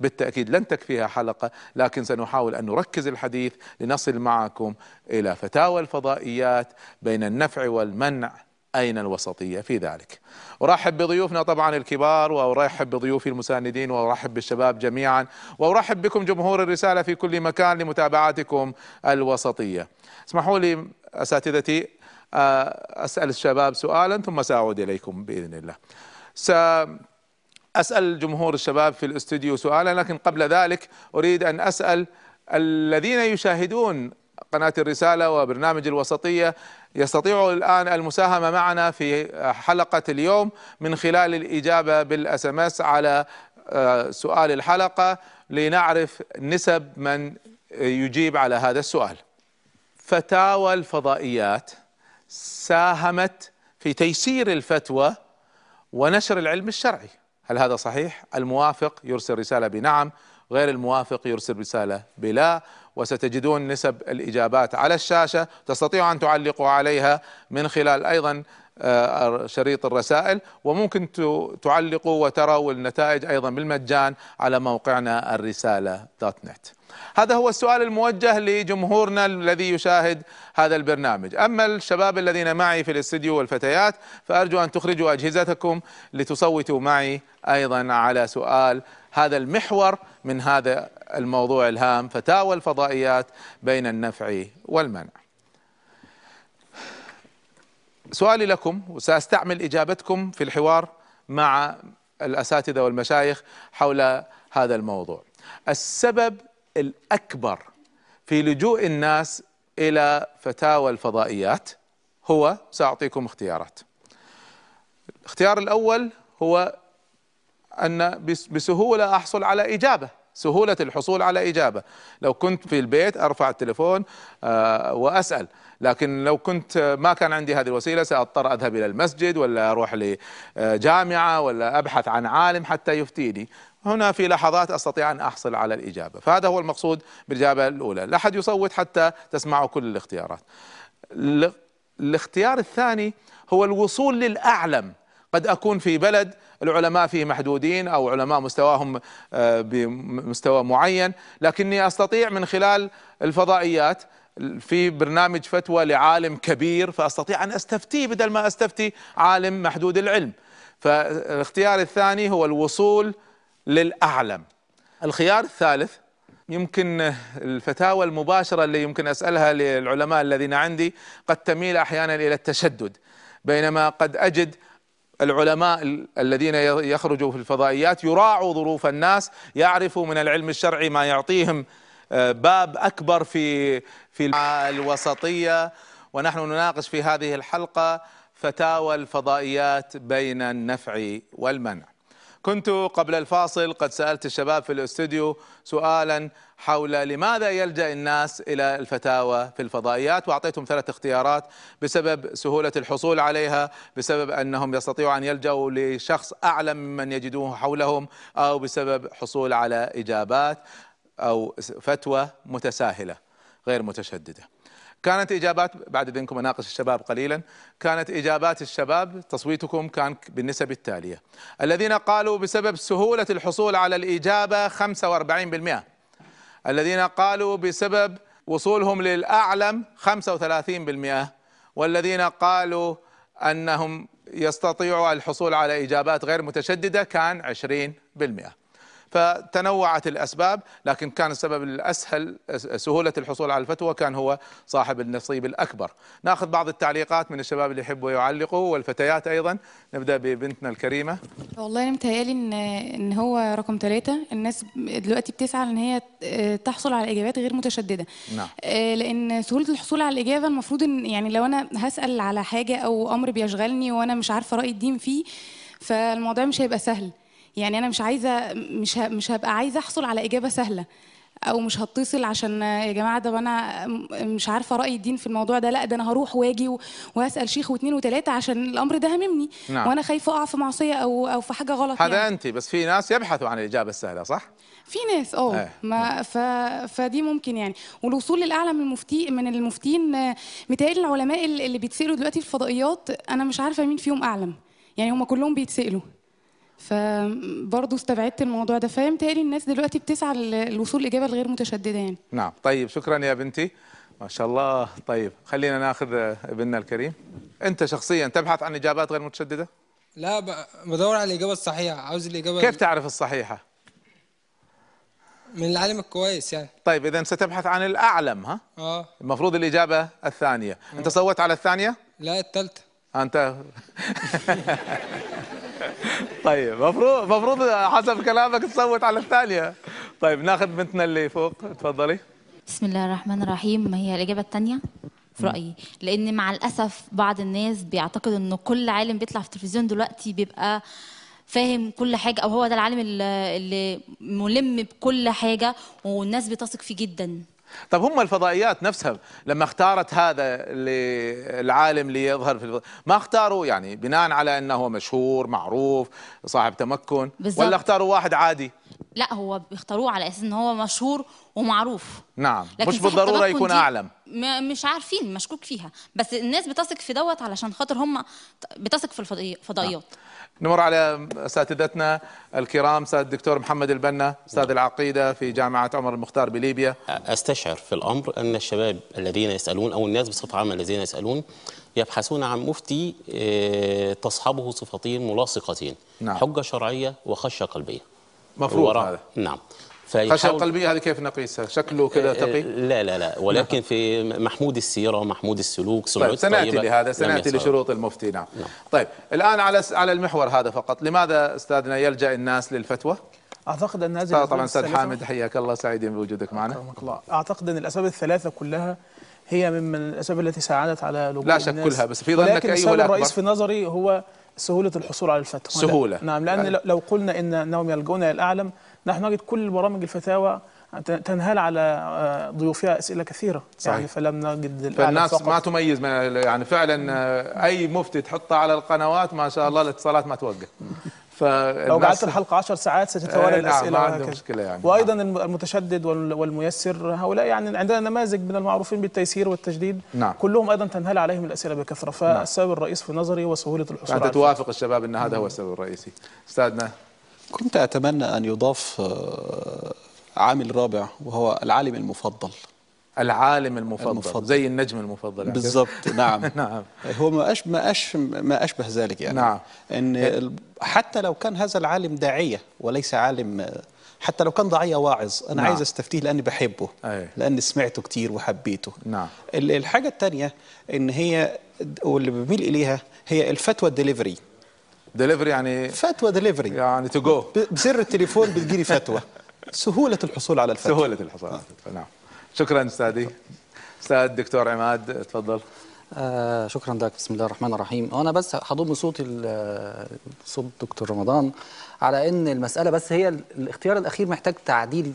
بالتأكيد لن تكفيها حلقة لكن سنحاول أن نركز الحديث لنصل معكم إلى فتاوى الفضائيات بين النفع والمنع أين الوسطية في ذلك أرحب بضيوفنا طبعا الكبار وأرحب بضيوفي المساندين وأرحب بالشباب جميعا وأرحب بكم جمهور الرسالة في كل مكان لمتابعتكم الوسطية اسمحوا لي أساتذتي أسأل الشباب سؤالا ثم سأعود إليكم بإذن الله سأسأل جمهور الشباب في الاستوديو سؤالا لكن قبل ذلك أريد أن أسأل الذين يشاهدون قناة الرسالة وبرنامج الوسطية يستطيعوا الآن المساهمة معنا في حلقة اليوم من خلال الإجابة بالأس ام اس على آه، سؤال الحلقة لنعرف نسب من يجيب على هذا السؤال فتاوى الفضائيات ساهمت في تيسير الفتوى ونشر العلم الشرعي هل هذا صحيح؟ الموافق يرسل رسالة بنعم غير الموافق يرسل رسالة بلا وستجدون نسب الإجابات على الشاشة تستطيع أن تعلقوا عليها من خلال أيضا آه، شريط الرسائل وممكن تعلقوا وتروا النتائج أيضا بالمجان على موقعنا الرسالة دوت نت هذا هو السؤال الموجه لجمهورنا الذي يشاهد هذا البرنامج أما الشباب الذين معي في الاستديو والفتيات فأرجو أن تخرجوا أجهزتكم لتصوتوا معي أيضا على سؤال هذا المحور من هذا الموضوع الهام فتاوى الفضائيات بين النفع والمنع سؤالي لكم وسأستعمل إجابتكم في الحوار مع الأساتذة والمشايخ حول هذا الموضوع السبب الأكبر في لجوء الناس إلى فتاوى الفضائيات هو سأعطيكم اختيارات الاختيار الأول هو أن بسهولة أحصل على إجابة سهولة الحصول على إجابة لو كنت في البيت أرفع التلفون آه، وأسأل لكن لو كنت ما كان عندي هذه الوسيلة سأضطر أذهب إلى المسجد ولا أروح لجامعة ولا أبحث عن عالم حتى يفتيني هنا في لحظات استطيع ان احصل على الاجابه، فهذا هو المقصود بالاجابه الاولى، لا احد يصوت حتى تسمعوا كل الاختيارات. الاختيار الثاني هو الوصول للاعلم، قد اكون في بلد العلماء فيه محدودين او علماء مستواهم آه، بمستوى معين، لكني استطيع من خلال الفضائيات في برنامج فتوى لعالم كبير فاستطيع ان استفتيه بدل ما استفتي عالم محدود العلم. فالاختيار الثاني هو الوصول للأعلم الخيار الثالث يمكن الفتاوى المباشرة اللي يمكن أسألها للعلماء الذين عندي قد تميل أحيانا إلى التشدد بينما قد أجد العلماء الذين يخرجوا في الفضائيات يراعوا ظروف الناس يعرفوا من العلم الشرعي ما يعطيهم آه، باب أكبر في في الوسطية ونحن نناقش في هذه الحلقة فتاوى الفضائيات بين النفع والمنع كنت قبل الفاصل قد سألت الشباب في الاستوديو سؤالا حول لماذا يلجأ الناس إلى الفتاوى في الفضائيات وأعطيتهم ثلاث اختيارات بسبب سهولة الحصول عليها بسبب أنهم يستطيعوا أن يلجأوا لشخص أعلى ممن يجدوه حولهم أو بسبب حصول على إجابات أو فتوى متساهلة غير متشددة كانت اجابات بعد اذنكم اناقش الشباب قليلا، كانت اجابات الشباب تصويتكم كان بالنسب التاليه: الذين قالوا بسبب سهوله الحصول على الاجابه 45%، الذين قالوا بسبب وصولهم للاعلم 35%، والذين قالوا انهم يستطيعوا الحصول على اجابات غير متشدده كان 20%. فتنوعت الأسباب لكن كان السبب الأسهل سهولة الحصول على الفتوى كان هو صاحب النصيب الأكبر ناخذ بعض التعليقات من الشباب اللي يحبوا يعلقوا والفتيات أيضا نبدأ ببنتنا الكريمة والله أنا متهيألي إن, إن هو رقم ثلاثة الناس دلوقتي بتسعى إن هي آه، تحصل على إجابات غير متشددة نعم. آه، لأن سهولة الحصول على الإجابة المفروض إن يعني لو أنا هسأل على حاجة أو أمر بيشغلني وأنا مش عارفة رأي الدين فيه فالموضوع مش هيبقى سهل يعني انا مش عايزه مش مش هبقى عايزه احصل على اجابه سهله او مش هتصل عشان يا جماعه ده انا مش عارفه راي الدين في الموضوع ده لا ده انا هروح واجي وهسال شيخ واثنين وثلاثه عشان الامر ده هاممني نعم. وانا خايفه اقع في معصيه او او في حاجه غلط هذا يعني. انت بس في ناس يبحثوا عن الاجابه السهله صح في ناس اه ما ف... فدي ممكن يعني والوصول للاعلى من المفتي من المفتين متهيألي العلماء اللي بيتسالوا دلوقتي في الفضائيات انا مش عارفه مين فيهم اعلم يعني هم كلهم بيتسالوا فبرضه استبعدت الموضوع ده فاهم متهيألي الناس دلوقتي بتسعى للوصول لإجابة الغير متشددة يعني نعم طيب شكرا يا بنتي ما شاء الله طيب خلينا ناخذ ابننا الكريم انت شخصيا تبحث عن اجابات غير متشدده لا بدور على الاجابه الصحيحه عاوز الاجابه كيف تعرف الصحيحه من العالم الكويس يعني طيب اذا ستبحث عن الاعلم ها اه المفروض الاجابه الثانيه أوه. انت آه. صوت على الثانيه لا الثالثه انت طيب مفروض مفروض حسب كلامك تصوت على الثانيه طيب ناخذ بنتنا اللي فوق تفضلي بسم الله الرحمن الرحيم هي الاجابه الثانيه في رايي لان مع الاسف بعض الناس بيعتقد ان كل عالم بيطلع في التلفزيون دلوقتي بيبقى فاهم كل حاجه او هو ده العالم اللي ملم بكل حاجه والناس بتثق فيه جدا طب هم الفضائيات نفسها لما اختارت هذا العالم ليظهر في ما اختاروا يعني بناء على انه هو مشهور معروف صاحب تمكن بالزبط. ولا اختاروا واحد عادي لا هو بيختاروه على اساس ان هو مشهور ومعروف نعم لكن مش بالضروره يكون اعلم مش عارفين مشكوك فيها بس الناس بتثق في دوت علشان خاطر هم بتثق في الفضائيات نعم. نمر على اساتذتنا الكرام استاذ الدكتور محمد البنا استاذ العقيده في جامعه عمر المختار بليبيا استشعر في الامر ان الشباب الذين يسالون او الناس بصفه عامه الذين يسالون يبحثون عن مفتي آه، تصحبه صفتين ملاصقتين نعم. حجه شرعيه وخشه قلبيه مفروض هذا نعم خشية قلبية هذه كيف نقيسها؟ شكله آه، كذا آه، تقي؟ لا لا لا ولكن نعم. في محمود السيرة محمود السلوك سمعته طيب سنأتي لهذا سنأتي لشروط المفتي نعم. نعم طيب الآن على على المحور هذا فقط لماذا أستاذنا يلجأ الناس للفتوى؟ اعتقد ان هذه طيب، طبعا استاذ حامد حياك الله سعيدين بوجودك معنا اعتقد ان الاسباب الثلاثه كلها هي من الاسباب التي ساعدت على لجوء لا شك كلها بس في ظنك لكن السبب أيوة الرئيس في نظري هو سهوله الحصول على الفتوى سهوله نعم لان يعني. لو قلنا ان انهم يلجؤون الى الاعلم نحن نجد كل برامج الفتاوى تنهال على آه، ضيوفها اسئله كثيره يعني صحيح. يعني فلم نجد فالناس فقط. ما تميز ما يعني فعلا آه، اي مفتي تحطه على القنوات ما شاء الله الاتصالات ما توقف لو جعلت الحلقه 10 ساعات ستتوالى آه، نعم، الاسئله نعم عندي مشكله يعني وايضا نعم. المتشدد والميسر هؤلاء يعني عندنا نماذج من المعروفين بالتيسير والتجديد نعم. كلهم ايضا تنهال عليهم الاسئله بكثره نعم. فالسبب نعم. الرئيسي في نظري هو سهوله الحصول انت توافق الشباب ان هذا هو السبب الرئيسي استاذنا كنت اتمنى ان يضاف آه، عامل رابع وهو العالم المفضل العالم المفضل, المفضل. زي النجم المفضل يعني. بالضبط نعم نعم هو ما أشبه, ما أشبه, ما أشبه ذلك يعني نعم إن إيه. حتى لو كان هذا العالم داعية وليس عالم حتى لو كان ضعية واعظ أنا نعم. عايز أستفتيه لأني بحبه أي. لأني سمعته كتير وحبيته نعم الحاجة الثانية إن هي واللي بميل إليها هي الفتوى الدليفري دليفري يعني فتوى دليفري يعني تو جو بزر التليفون بتجيلي فتوى سهولة الحصول على الفتوى سهولة الحصول على الفتوى نعم شكرا استاذي استاذ دكتور عماد تفضل آه شكرا لك بسم الله الرحمن الرحيم انا بس هضم صوت صوت دكتور رمضان على ان المساله بس هي الاختيار الاخير محتاج تعديل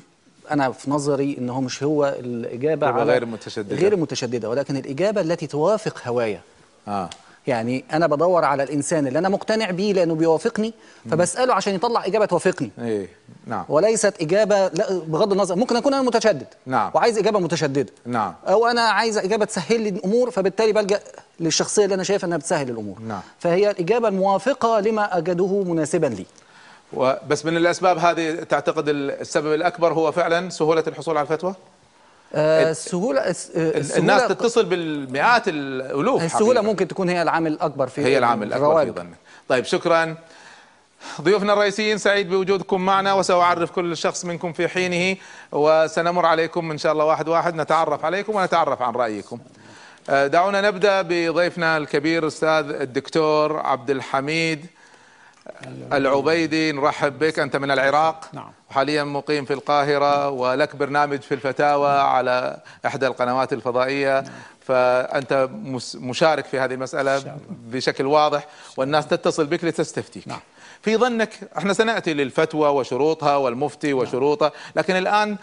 انا في نظري ان هو مش هو الاجابه على غير متشدده غير متشدده ولكن الاجابه التي توافق هوايه اه يعني انا بدور على الانسان اللي انا مقتنع بيه لانه بيوافقني فبساله عشان يطلع اجابه توافقني ايه نعم وليست اجابه لا بغض النظر ممكن اكون انا متشدد نعم وعايز اجابه متشدده نعم او انا عايز اجابه تسهل لي الامور فبالتالي بلجا للشخصيه اللي انا شايف انها بتسهل الامور نعم فهي الاجابه الموافقه لما اجده مناسبا لي بس من الاسباب هذه تعتقد السبب الاكبر هو فعلا سهوله الحصول على الفتوى آه، السهوله آه، الناس تتصل بالمئات الالوف السهوله حقيقة. ممكن تكون هي العامل الاكبر في هي العامل الاكبر في ظنك طيب شكرا ضيوفنا الرئيسيين سعيد بوجودكم معنا وسأعرف كل شخص منكم في حينه وسنمر عليكم إن شاء الله واحد واحد نتعرف عليكم ونتعرف عن رأيكم آه، دعونا نبدأ بضيفنا الكبير أستاذ الدكتور عبد الحميد العبيدي نرحب بك أنت من العراق نعم. وحاليا مقيم في القاهرة ولك برنامج في الفتاوى على إحدى القنوات الفضائية نعم. فأنت مشارك في هذه المسألة بشكل واضح والناس تتصل بك لتستفتيك نعم. في ظنك احنا سنأتي للفتوى وشروطها والمفتي نعم. وشروطه لكن الآن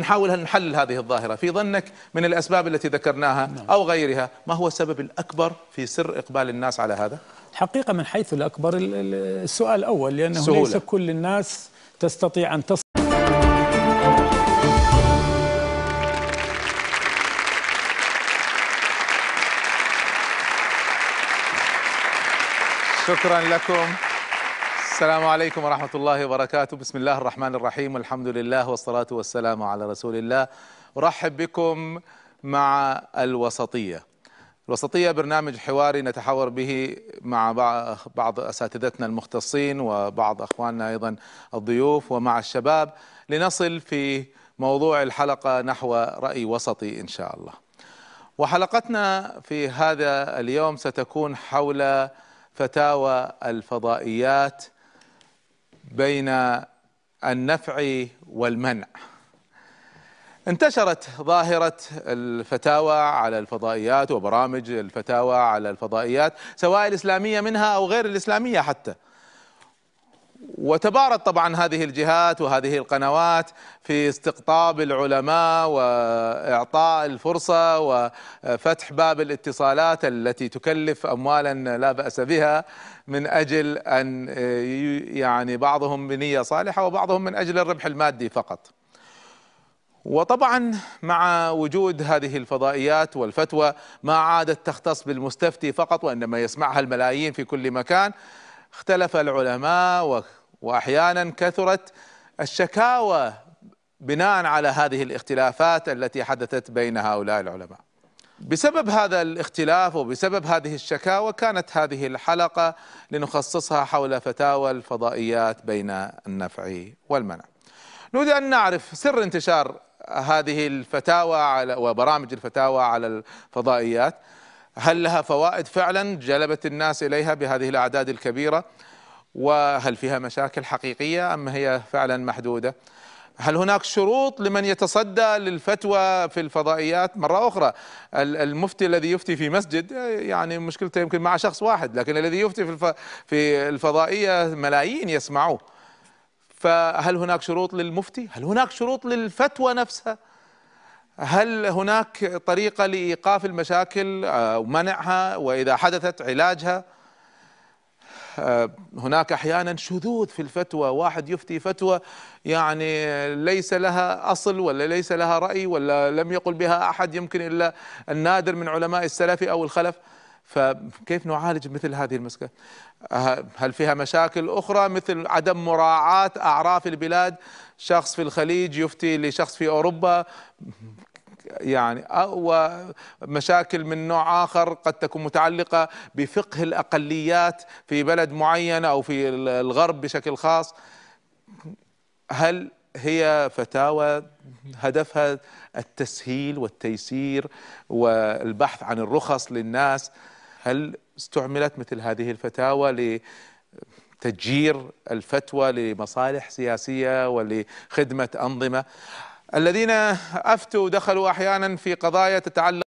نحاول أن نحلل هذه الظاهرة في ظنك من الأسباب التي ذكرناها نعم. أو غيرها ما هو السبب الأكبر في سر إقبال الناس على هذا؟ الحقيقة من حيث الأكبر السؤال الأول لأنه سهولة. ليس كل الناس تستطيع أن تصل شكرا لكم السلام عليكم ورحمة الله وبركاته بسم الله الرحمن الرحيم والحمد لله والصلاة والسلام على رسول الله أرحب بكم مع الوسطية الوسطية برنامج حواري نتحاور به مع بعض أساتذتنا المختصين وبعض أخواننا أيضا الضيوف ومع الشباب لنصل في موضوع الحلقة نحو رأي وسطي إن شاء الله وحلقتنا في هذا اليوم ستكون حول فتاوى الفضائيات بين النفع والمنع انتشرت ظاهرة الفتاوى على الفضائيات وبرامج الفتاوى على الفضائيات سواء الإسلامية منها أو غير الإسلامية حتى وتبارت طبعا هذه الجهات وهذه القنوات في استقطاب العلماء واعطاء الفرصه وفتح باب الاتصالات التي تكلف اموالا لا باس بها من اجل ان يعني بعضهم بنيه صالحه وبعضهم من اجل الربح المادي فقط. وطبعا مع وجود هذه الفضائيات والفتوى ما عادت تختص بالمستفتي فقط وإنما يسمعها الملايين في كل مكان اختلف العلماء وأحيانا كثرت الشكاوى بناء على هذه الاختلافات التي حدثت بين هؤلاء العلماء بسبب هذا الاختلاف وبسبب هذه الشكاوى كانت هذه الحلقة لنخصصها حول فتاوى الفضائيات بين النفع والمنع نريد أن نعرف سر انتشار هذه الفتاوى على وبرامج الفتاوى على الفضائيات هل لها فوائد فعلا جلبت الناس اليها بهذه الاعداد الكبيره وهل فيها مشاكل حقيقيه ام هي فعلا محدوده هل هناك شروط لمن يتصدى للفتوى في الفضائيات مرة أخرى المفتي الذي يفتي في مسجد يعني مشكلته يمكن مع شخص واحد لكن الذي يفتي في الفضائية ملايين يسمعوه فهل هناك شروط للمفتي هل هناك شروط للفتوى نفسها هل هناك طريقة لإيقاف المشاكل ومنعها وإذا حدثت علاجها آه، هناك أحيانا شذوذ في الفتوى واحد يفتي فتوى يعني ليس لها أصل ولا ليس لها رأي ولا لم يقل بها أحد يمكن إلا النادر من علماء السلف أو الخلف فكيف نعالج مثل هذه المسكة هل فيها مشاكل أخرى مثل عدم مراعاة أعراف البلاد شخص في الخليج يفتي لشخص في أوروبا يعني أو مشاكل من نوع آخر قد تكون متعلقة بفقه الأقليات في بلد معين أو في الغرب بشكل خاص هل هي فتاوى هدفها التسهيل والتيسير والبحث عن الرخص للناس هل استعملت مثل هذه الفتاوى لتجير الفتوى لمصالح سياسية ولخدمة أنظمة الذين أفتوا دخلوا أحيانا في قضايا تتعلق